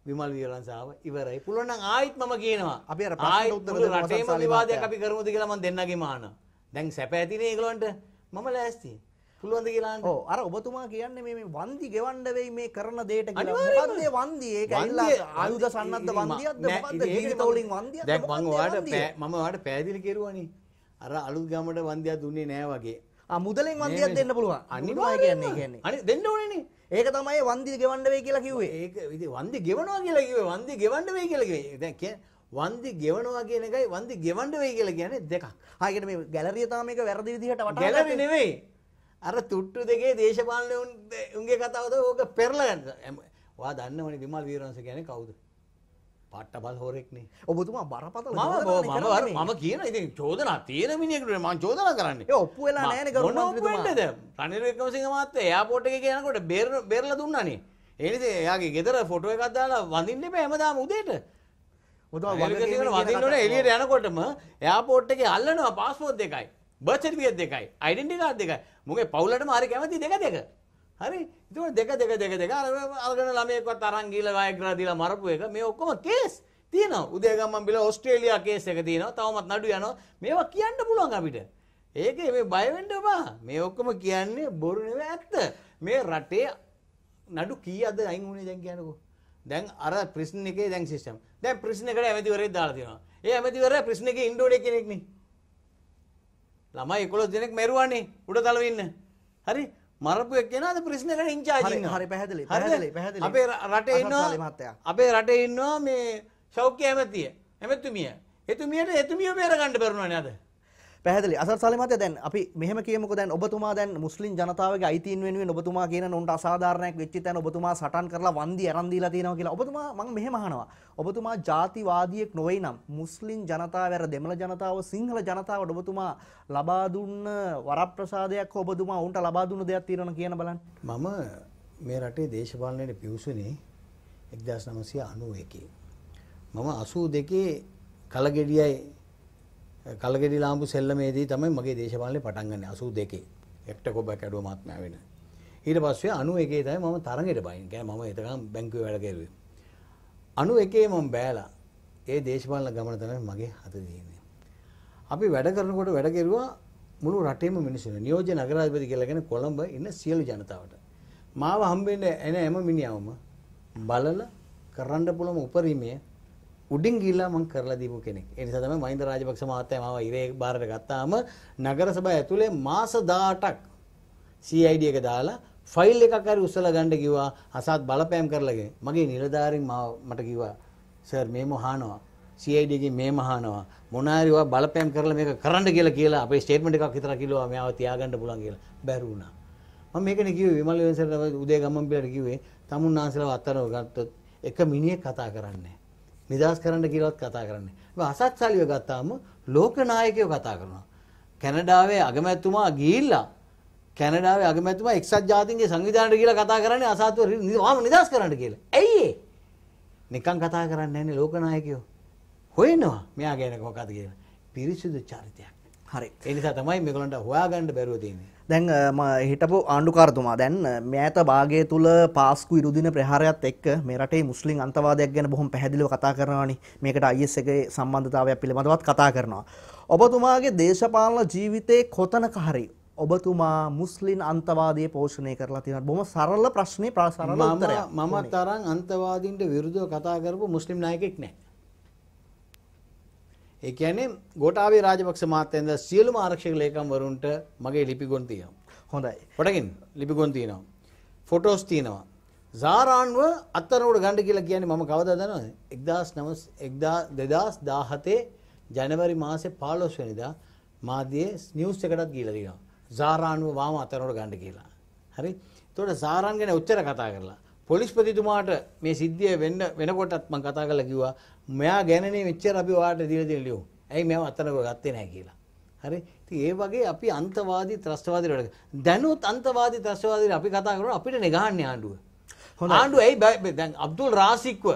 විමල් විරංසාව ඉවරයි. පුළුවන් නම් ආයිත් මම කියනවා. අපි අර ප්‍රශ්න උත්තර දෙන්න රටේම විවාදයක් අපි කරමුද කියලා මම දෙන්නගේ මහාන. දැන් සැප ඇතිනේ ඒගොල්ලන්ට. මම ලෑස්තියි. පුළුවන්ද කියලා ඕ අර ඔබතුමා කියන්නේ මේ වන්දි ගෙවන්න වෙයි මේ කරන දෙයට කියලා මොකද්ද මේ වන්දි ඒක ඇවිල්ලා ආයුධ සන්නද්ධ වන්දියක්ද මොකද්ද ජීවිත වලින් වන්දියක්ද දැන් මම ඔයාලට මම ඔයාලට පෑදිලි කෙරුවානේ අර අලුත් ගමට වන්දියක් දුන්නේ නෑ වගේ ආ මුදලෙන් වන්දියක් දෙන්න පුළුවන් අනිවාර්යයෙන් කියන්නේ කියන්නේ අනේ දෙන්න ඕනේනේ ඒක තමයි වන්දි ගෙවන්න වෙයි කියලා කිව්වේ. ඒක ඉතින් වන්දි ගෙවනවා කියලා කිව්වේ වන්දි ගෙවන්න වෙයි කියලා කිව්වේ. දැන් කියන්නේ වන්දි ගෙවනවා කියන එකයි වන්දි ගෙවන්න වෙයි කියලා කියන්නේ දෙකක්. ආ ඒකට මේ ගැලරිය තමයි මේක වැරදි විදිහට වටහා ගන්න. ගැලරි නෙවෙයි. අර තුට්ටු දෙකේ දේශපාලන උන්ගේ කතාවද ඕක පෙරලා ගන්න. ඔයා දන්නවනේ විමල් වීරවංශ කියන්නේ කවුද? පට්ටබල් හොරෙක්නේ. ඔබතුමා බරපතල මම මම කියන ඉතින් චෝදනා තියෙන මිනිහෙකුට මම චෝදනා කරන්නේ. ඒ ඔප්පු වෙලා නැහැනේ ගරු මන්ත්‍රීතුමා. රනිල් වික්‍රමසිංහ මහත්තයා එයාපෝට් එකේ යනකොට බෙරලා දුන්නානේ. ඒ නිසා එයාගේ ගෙදර ෆොටෝ එකක් දාලා වඳින්න එපා හැමදාම උදේට. ඔබතුමා වඳින්න වඳින්න එළියට යනකොටම එයාපෝට් එකේ අල්ලනවා පාස්පෝර්ට් දෙකයි. බර්ත් සර්ටිෆිකේට් දෙකයි. අයිඩෙන්ටි කාඩ් දෙකයි. මොගේ පවුලට මාරි කැමති දෙක දෙක. හරි? ඒතකොට දෙක දෙක දෙක දෙක අර අල්ගන ළමයෙක්වත් අරන් ගිහලා වයග්‍රා දීලා මරපු එක මේ ඔක්කොම කේස් තියෙනවා. උදේගම්මන් බිල ඕස්ට්‍රේලියා කේස් එක තියෙනවා. තවමත් නඩු යනවා. මේවා කියන්න පුළුවන් අපිට. ඒකේ මේ බය වෙන්න එපා. මේ ඔක්කොම කියන්නේ බොරු නෙවෙයි ඇත්ත. මේ රටේ නඩු කීයද අයින් වුණේ දැන් කියන්නකෝ. දැන් අර ප්‍රිස්න් එකේ දැන් සිස්ටම්. දැන් ප්‍රිස්න් එකට ඇමතිවරයෙක් දාලා තියෙනවා. ඒ ඇමතිවරයා ප්‍රිස්න් එකේ ඉන්ඩෝනෙ කෙනෙක්නේ. ළමයි 11 දෙනෙක් මෙරුවානේ උඩ තලවෙ ඉන්න. හරි? මරපු එක්කෙනාද ප්‍රශ්නකට ඉන්චාර්ජ් ඉන්නවා. හරි පැහැදිලි. පැහැදිලි. පැහැදිලි. අපේ රටේ ඉන්නවා අපේ රටේ ඉන්නවා මේ ශෞක්‍ය ඇමතිය. ඇමතුමිය. එතුමියට එතුමිය බේර ගන්න බැරුණා නේද? පැහැදිලි අසර් සලිමතේ දැන් අපි මෙහෙම කියමුකෝ දැන් ඔබතුමා දැන් මුස්ලිම් ජනතාවගේ අයිතීන් වෙනුවෙන් ඔබතුමා කියන නුඹට අසාධාරණයක් වෙච්ච තැන ඔබතුමා සටන් කරලා වන්දි අරන් දීලා තියෙනවා කියලා ඔබතුමා මම මෙහෙම අහනවා ඔබතුමා ಜಾතිවාදියෙක් නොවේ නම් මුස්ලිම් ජනතාව ඇර දෙමළ ජනතාව සිංහල ජනතාවට ඔබතුමා ලබා දුන්න වරප්‍රසාදයක් හෝ ඔබතුමා උන්ට ලබා දුන්න දෙයක් තියෙනවද කියන බලන්න මම මේ රටේ දේශපාලනයේ පිවිසුනේ 1991 මම 82 කලගෙඩියයි කල්ගෙඩි ලාම්පු සෙල්ලමේදී තමයි මගේ දේශපාලනේ පටන් ගන්නේ 82 එක්ට කොබක් ඇඩුව මහත්මයා වෙන. ඊට පස්සේ 91 තමයි මම තරඟයට බයින්. කියන්නේ මම එතකම් බැංකුවේ වැඩ කරුවේ. 91 මම බෑලා. ඒ දේශපාලන ගමන තමයි මගේ අත තියෙන්නේ. අපි වැඩ කරනකොට වැඩ කෙරුවා මුළු රටේම මිනිස්සුන නියෝජ්‍ය නගරාධිපති කියලා කියන්නේ කොළඹ ඉන්න සියලු ජනතාවට. මාව හම්බෙන්න එන හැම මිනිහවම බලලා කරන්න පුළුවන් උපරිමයේ උඩින් ගිල්ලා මං කරලා දීපු කෙනෙක්. ඒ නිසා තමයි මහින්ද රාජපක්ෂ මහත්තයා මාව ඉරේ බාරට ගත්තාම නගර සභාව ඇතුලේ මාස 18ක් CID එක දාලා ෆයිල් එකක් හරි උස්සලා ගන්න කිව්වා. අසත් බලපෑම් කරලාගෙන. මගේ නිලධාරීන් මාව මට කිව්වා සර් මේ මොහානවා. CID එකේ මේ මහානවා. මොනාරිවා බලපෑම් කරලා මේක කරන්න කියලා කියලා අපේ ස්ටේට්මන්ට් එකක් විතර කිලෝවා මෙයාව තියාගන්න පුළුවන් කියලා. බැරි වුණා. මම මේකනේ කිව්වේ විමල් වෙන්සර්ට උදේ ගම්මන් පිළට කිව්වේ තමුන් ආන්සලව අත්තරව ගත්තොත් එක මිනිහෙක් කතා කරන්නේ නිදහස් කරන්න කියලාත් කතා කරන්නේ. අසත්සාලියෝ ගත්තාම ලෝකනායකයෝ කතා කරනවා. කැනඩාවේ අගමැතිතුමා ගිහිල්ලා කැනඩාවේ අගමැතිතුමා එක්සත් ජාතීන්ගේ සංවිධානයට ගිහිල්ලා කතා කරන්නේ අසත්ව වහම නිදහස් කරන්න කියලා. ඇයි ඒ? නිකන් කතා කරන්නේ නැන්නේ ලෝකනායකයෝ. හොයනවා මෙයා ගැන මොකක්ද කියලා. පිරිසිදු චරිතයක්. හරි. ඒ නිසා තමයි මේගොල්ලන්ට හොයාගන්න බැරුව තියෙන්නේ. දැන් හිටපු ආණ්ඩුකාරතුමා දැන් මෑත භාගය තුළ පාස්කු ඉරුදින ප්‍රහාරයත් එක් මේ රටේ මුස්ලිම් අන්තවාදයක් ගැන බොහොම පැහැදිලිව කතා කරනවානි මේකට අයිස් එකේ සම්බන්ධතාවයක් පිළිබඳවත් කතා කරනවා. ඔබතුමාගේ දේශපාලන ජීවිතයේ කොතනක හරි ඔබතුමා මුස්ලිම් අන්තවාදය පෝෂණය කරලා තියෙනවා. බොහොම සරල ප්‍රශ්නේ සරල උත්තරයක්. මම තරම් අන්තවාදීන්ට විරුද්ධව කතා කරපු මුස්ලිම් නායකෙක් නැහැ. ඒ කියන්නේ ගෝඨාභය රාජපක්ෂ මහත්තයා ඉඳලා සියලුම ආරක්ෂක ලේකම්වරුන්ට මගේ ලිපිගොන් තියෙනවා. හොඳයි. කොටගින් ලිපිගොන් තියෙනවා. ෆොටෝස් තියෙනවා. සාරාණුව අත්තර උඩ ගන්න කියලා කියන්නේ මම කවදා දන්නවද? 1900 2017 ජනවරි මාසේ 15 වෙනිදා මාධ්‍යයේ නිවුස් එකටත් ගිහලා තියෙනවා. සාරාණුව වාම අත්තර උඩ ගන්න කියලා. හරි? එතකොට සාරාන් ගැන උච්චර කතා කරලා පොලිස්පතිතුමාට මේ සිද්ධිය වෙන්න වෙනකොටත් මම කතා කරලා කිව්වා මෙයා ගැනනේ මෙච්චර අපි ඔයාලට දීලා තියෙන ලියුම්. ඇයි මෙයා අතනක ගත්තේ නැහැ කියලා. හරි? ඉතින් ඒ වගේ අපි අන්තවාදී ත්‍රස්තවාදී වලට දැනුත් අන්තවාදී ත්‍රස්තවාදී අපි කතා කරනවා අපිට නෙගහන්නේ ආණ්ඩුව. ආණ්ඩුව ඇයි දැන් අබ්දුල් රාසික්ව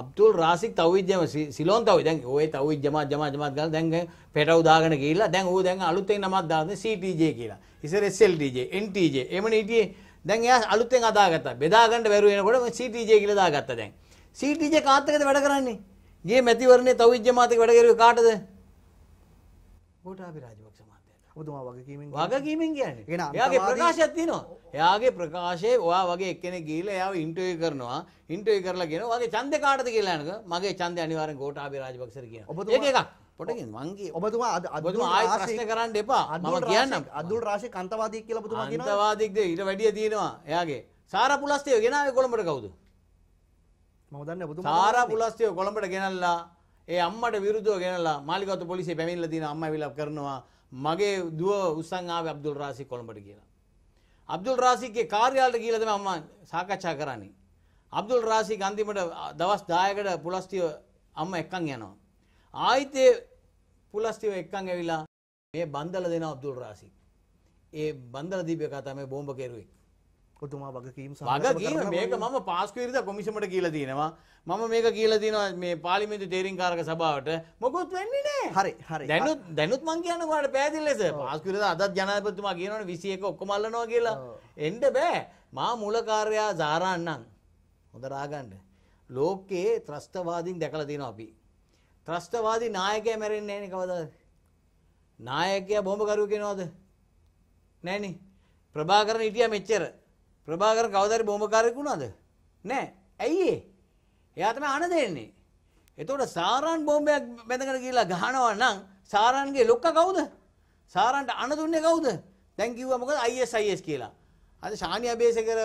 අබ්දුල් රාසික් තවවිද්‍යම සිලෝන් තව දැන් ඔය තවයි ජමත් ජමත් ජමත් ගාලා දැන් පෙටව දාගෙන ගිහිල්ලා දැන් ඌ දැන් අලුතෙන් නමක් දාන්නේ CTJ කියලා. ඉස්සර SLTJ, NTJ, එමණ හිටියේ දැන් එයා අලුතෙන් අදාගත්තා. බෙදා ගන්න බැරුව එනකොට මම CTJ කියලා දාගත්තා දැන්. CTJ කාත් එක්කද වැඩ කරන්නේ? ගියේ මැතිවරණයේ තවිජ්ජ මාතක වැඩ කරුවේ කාටද? ගෝඨාභය රාජපක්ෂ මහත්තයාට. ඔබතුමා වගකීමෙන් වගකීමෙන් කියන්නේ. එයාගේ ප්‍රකාශයක් තියෙනවා. එයාගේ ප්‍රකාශයේ ඔයා වගේ එක්කෙනෙක් ගිහිල්ලා එයාව ඉන්ටර්විව් කරනවා. ඉන්ටර්විව් කරලා කියනවා වගේ ඡන්දේ කාටද කියලා අහනක මගේ ඡන්දේ අනිවාර්යෙන් ගෝඨාභය රාජපක්ෂට කියනවා. ඒක එකක්. පොටකින් වන්ගේ ඔබතුමා ආශ්‍රය කරන්න එපා මම කියන්න අදුල් රාශය කන්තවාදය කියල බතු අන්තවාදෙක්ද ඊට වැඩිය තියෙනවා එයාගේ සාර පුලස්තය ගෙනාව කොළඹට කවුද මදන්න සාර පුලස්තය කොළඹට ගෙනල්ලා ඒ අම්මට විරුද්ධ ගෙනලා මාලිකත පොලිසි පැමිල්ල තින අම්ම විලක් කරනවා මගේ දුව උසංආාව අබ්දුල් රාසි කොළඹට කියලා අබ්දුල් රාසිගේ කාර්යාලට කියලදම අම්ම සාකච්ඡා කරන්නේ අබ්දුල් රාසි ගන්තිමට දවස් දායකට පුලස්තිය අම්ම එක්කන් යනවා ආයිතේ පුලස්තිව එක්කන් ඇවිලා මේ බන්දල දෙන අබ්දුල් රාසි. ඒ බන්දල දීපය කතා මේ බෝම්බ කෙරුවෙක්. කොතුමා වගකීම් වගකීම මේක මම පාස්කු විරුද්ධ කොමිෂමට කියලා තියෙනවා මම මේක කියලා තියෙනවා මේ පාර්ලිමේන්තු තේරීම්කාරක සභාවට මොකුත් වෙන්නේ නැහැ හරි හරි දැනුත් දැනුත් මං කියන්නේ ඔයාලට පෑදිලි ලෙස පාස්කු විරුද්ධ අදත් ජනාධිපතිතුමා කියනවනේ 21 ඔක්කොම අල්ලනවා කියලා එන්න බෑ මා මූල කාර්යය සාරාන්නම් හොඳ රාගන්න ලෝකයේ ත්‍රස්තවාදීන් දැකලා තියෙනවා අපි ත්‍රස්තවාදී නායකයා මැරෙන්නේ නැහැ නේ කවදාද? නායකයා බොම්බකරුවෙක් වෙනවද? නැහැ නේ. ප්‍රභාකරන් හිටියා මෙච්චර. ප්‍රභාකරන් කවදාද බොම්බකාරයෙක් වුණාද? නැහැ. ඇයි ඒ? එයා තමයි අණ දෙන්නේ. එතකොට සාරාන් බෝම්බයක් බැඳගෙන ගිහලා ගහනවා නම් සාරාන්ගේ ලොක්කා කවුද? සාරාන්ට අණ දුන්නේ කවුද? දැන් කිව්වා මොකද ISIS කියලා. අද ශානි අබේසේකර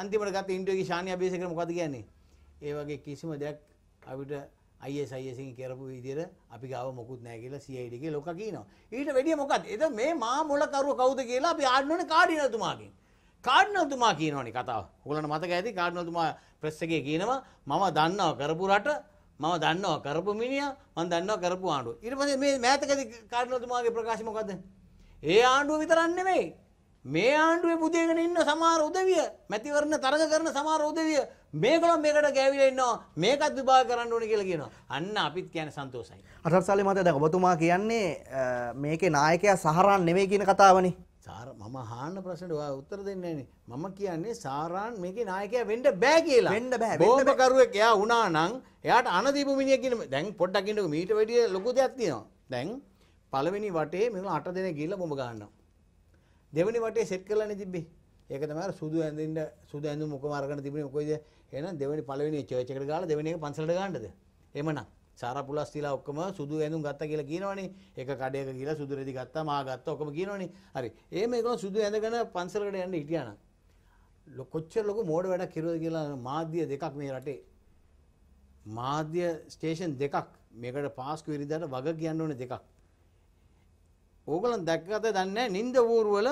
අන්තිමට ගත්ත ඉන්ටර්වියු ශානි අබේසේකර මොකද කියන්නේ? ඒ වගේ කිසිම දෙයක් අපිට අයිසයිසින් කරපු විදිර අපි ගාව මොකුත් නෑ කියලා සයිඩගේ ලොක කියනවා. ඊට වැඩිය මොකත් එද මේ මා මොලකරුව කවුද කියලා අපි ආඩනන කාඩිනතුමාකින්. කාඩනතුමා කියනවනි කතාව හොලන මතක ඇති කාඩනතුමා ප්‍රස්සගේ කියනවා මම දන්නව කරපු රට මම දන්නව කරපු මිනිිය මන් දන්නව කරපු ආණඩු. ඉරපද මේ මෑතකති කාඩනතුමාගේ ප්‍රකාශමොකක්ද. ඒ ආණ්ඩුව විතරන්නෙවෙයි මේ ආණ්ඩුවේ පුතේගෙන ඉන්න සමහර උදවිය මැතිවරණ තරඟ කරන සමහර උදවිය මේගොල්ලෝ මේකට ගෑවිලා ඉන්නවා මේකත් විභාග කරන්න ඕනේ කියලා කියනවා. අන්න අපිත් කියන්නේ සන්තෝෂයි. අටක් සාලේ මහත්තයා දැන් ඔබතුමා කියන්නේ මේකේ නායකයා සහරාන් නෙවෙයි කියන කතාවනේ. සාර මම අහන්න ප්‍රශ්නෙට ඔයා උත්තර දෙන්නේ මම කියන්නේ සාරාන් මේකේ නායකයා වෙන්න බෑ කියලා. වෙන්න බෑ. බෝම්බ කරුවෙක් එයා වුණා නම් එයාට අනදීපු මිනිහෙක් කියන දැන් පොඩ්ඩක් ඉන්නකෝ මීට වැඩිය ලොකු දෙයක් තියෙනවා. දැන් පළවෙනි වටේ මේගොල්ලෝ 8 දෙනෙක් ගිහිල්ලා බොම්බ ගන්නවා. දෙවෙනි වටේ සෙට් කරලානේ තිබ්බේ. ඒක තමයි අර සුදු ඇඳින්න සුදු ඇඳුම් මොකම අරගෙන තිබුණේ කොයිද? එහෙනම් දෙවෙනි පළවෙනි චර්ච් එකට ගාලා දෙවෙනි එක පන්සලට ගන්නද? එහෙමනම් සාරපුලස් තියලා ඔක්කොම සුදු ඇඳුම් ගත්තා කියලා කියනවනේ. ඒක කඩේක ගිහලා සුදු රෙදි ගත්තා, මා ගත්තා ඔක්කොම කියනවනේ. හරි. එහෙම ඒගොල්ලෝ සුදු ඇඳගෙන පන්සලකට යන්න හිටියානම් කොච්චර ලොකු මෝඩ වැඩක් කිරුවද කියලා මාධ්‍ය දෙකක් මේ රටේ. මාධ්‍ය ස්ටේෂන් දෙකක් මේකට පාස්කු ඉරිදාට වග කියන්න ඕනේ දෙකක්. ඕගලන් දැක්කත දන්නේ නින්ද ඌරුවල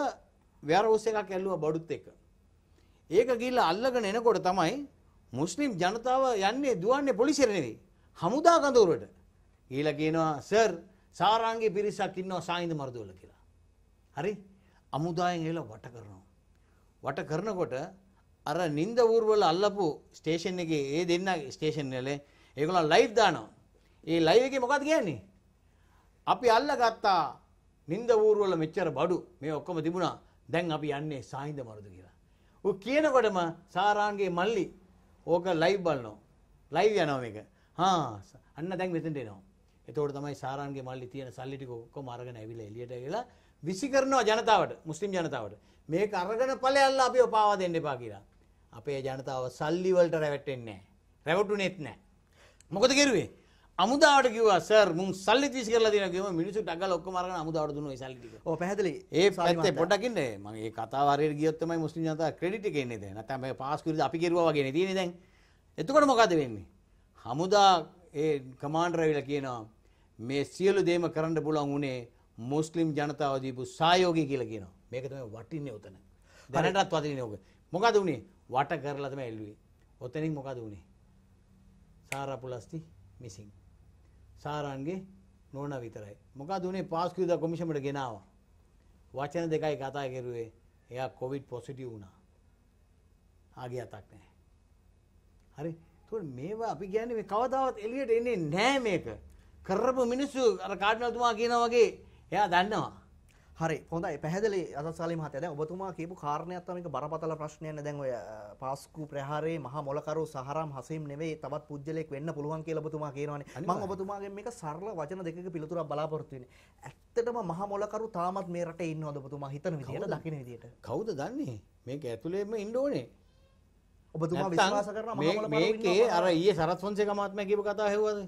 වෙයරවුස් එකක් ඇල්ලුවා බඩුත් එක. ඒක ගිහිල්ලා අල්ලගෙන එනකොට තමයි මුස්ලිම් ජනතාව යන්නේ දුවන්නේ පොලිසියට නෙවෙයි. හමුදා කඳවුරට. ගිහිල්ලා කියනවා සර් සාරාංගේ පිරිසක් ඉන්නවා සායිඳ මර්දවල කියලා. හරි? අමුදායෙන් ගිහිල්ලා වට කරනවා. වට කරනකොට අර නින්ද ඌරුවල අල්ලපු ස්ටේෂන් එකේ ඒ දෙන්න ස්ටේෂන් වල ඒගොල්ලෝ ලයිව් දානවා. ඒ ලයිව් එකේ මොකද්ද කියන්නේ? අපි අල්ලගත්තා නින්ද ඌරුවල මෙච්චර බඩු මේ ඔක්කොම තිබුණා දැන් අපි යන්නේ සාහින්ද මරුදු කියලා. ඌ කියනකොටම සාරාංගේ මල්ලි ඕක ලයිව් බලනවා. ලයිව් යනවා මේක. හා අන්න දැන් මෙතෙන්ට එනවා. එතකොට තමයි සාරාංගේ මල්ලි තියෙන සල්ලි ටික ඔක්කොම අරගෙන ඇවිල්ලා එළියට ගිහලා විසි කරනවා ජනතාවට, මුස්ලිම් ජනතාවට. මේක අරගෙන ඵලයල්ලා අපිව පාවා දෙන්න එපා කියලා. අපේ ජනතාව සල්ලි වලට රැවටෙන්නේ නැහැ. රැවටුනේත් නැහැ. මොකද කරුවේ? අමුදාවට කිව සර් මුන් සල්ලි තිස් කරලා තියෙනවා කිව්ව මිනිස්සු ඩගල ඔක්කොම අරගෙන අමුදාවට දුන්නා ඒ සල්ලි ටික. ඔව් පැහැදිලි. ඒ පැත්තේ පොඩ්ඩක් ඉන්න මම මේ කතාව හරියට ගියොත් තමයි මුස්ලිම් ජනතාව ක්‍රෙඩිට් එක එන්නේ දැන්. නැත්නම් මේ පාස් කිරිද අපි කෙරුවා වගේ නේ තියෙන්නේ දැන්. එතකොට මොකද වෙන්නේ? හමුදා ඒ කමාන්ඩර් ඇවිල්ලා කියනවා මේ සියලු දේම කරන්න පුළුවන් උනේ මුස්ලිම් ජනතාව දීපු සහයෝගය කියලා කියනවා. මේක තමයි වටින්නේ උතන. දැනටත් වටින්නේ ඕක. මොකද උනේ? වට කරලා තමයි එල්ලුවේ. ඔතනින් මොකද උනේ? සාරා පුලස්ති මිසින්. සාරන්ගේ නෝන විතරයි. මොකද උනේ පාස්කියුද කොමිෂමට ගෙනාවා. වචන දෙකයි කතා කරුවේ. එයා කොවිඩ් පොසිටිව් වුණා. ආගිය අතක් නැහැ. හරි. ඒතකොට මේවා අපි කියන්නේ මේ කවදාවත් එළියට එන්නේ නැහැ මේක. කරපු මිනිස්සු අර කාඩිනල්තුමා කියනා වගේ එයා දන්නවා. හරි හොඳයි පැහැදිලි අසත්සාලි මහත්තයා දැන් ඔබතුමා කියපු කාරණයක් තමයි මේක බරපතල ප්‍රශ්නයක් නේ දැන් ඔය පාස්කු ප්‍රහාරයේ මහා මොලකරු සහරම් හසීම් නෙවෙයි තවත් පුජ්‍යලෙක් වෙන්න පුළුවන් කියලා ඔබතුමා කියනවනේ මම ඔබතුමාගෙන් මේක සරල වචන දෙකක පිළිතුරක් බලාපොරොත්තු වෙන්නේ ඇත්තටම මහා මොලකරු තාමත් මේ රටේ ඉන්නවද ඔබතුමා හිතන විදියට දකින විදියට කවුද දන්නේ මේක ඇතුළේම ඉන්න ඕනේ ඔබතුමා විශ්වාස කරන මහා මේකේ අර ඊයේ සරත් ෆොන්සේකා මහත්මයා කියපු කතාව හෙව්වද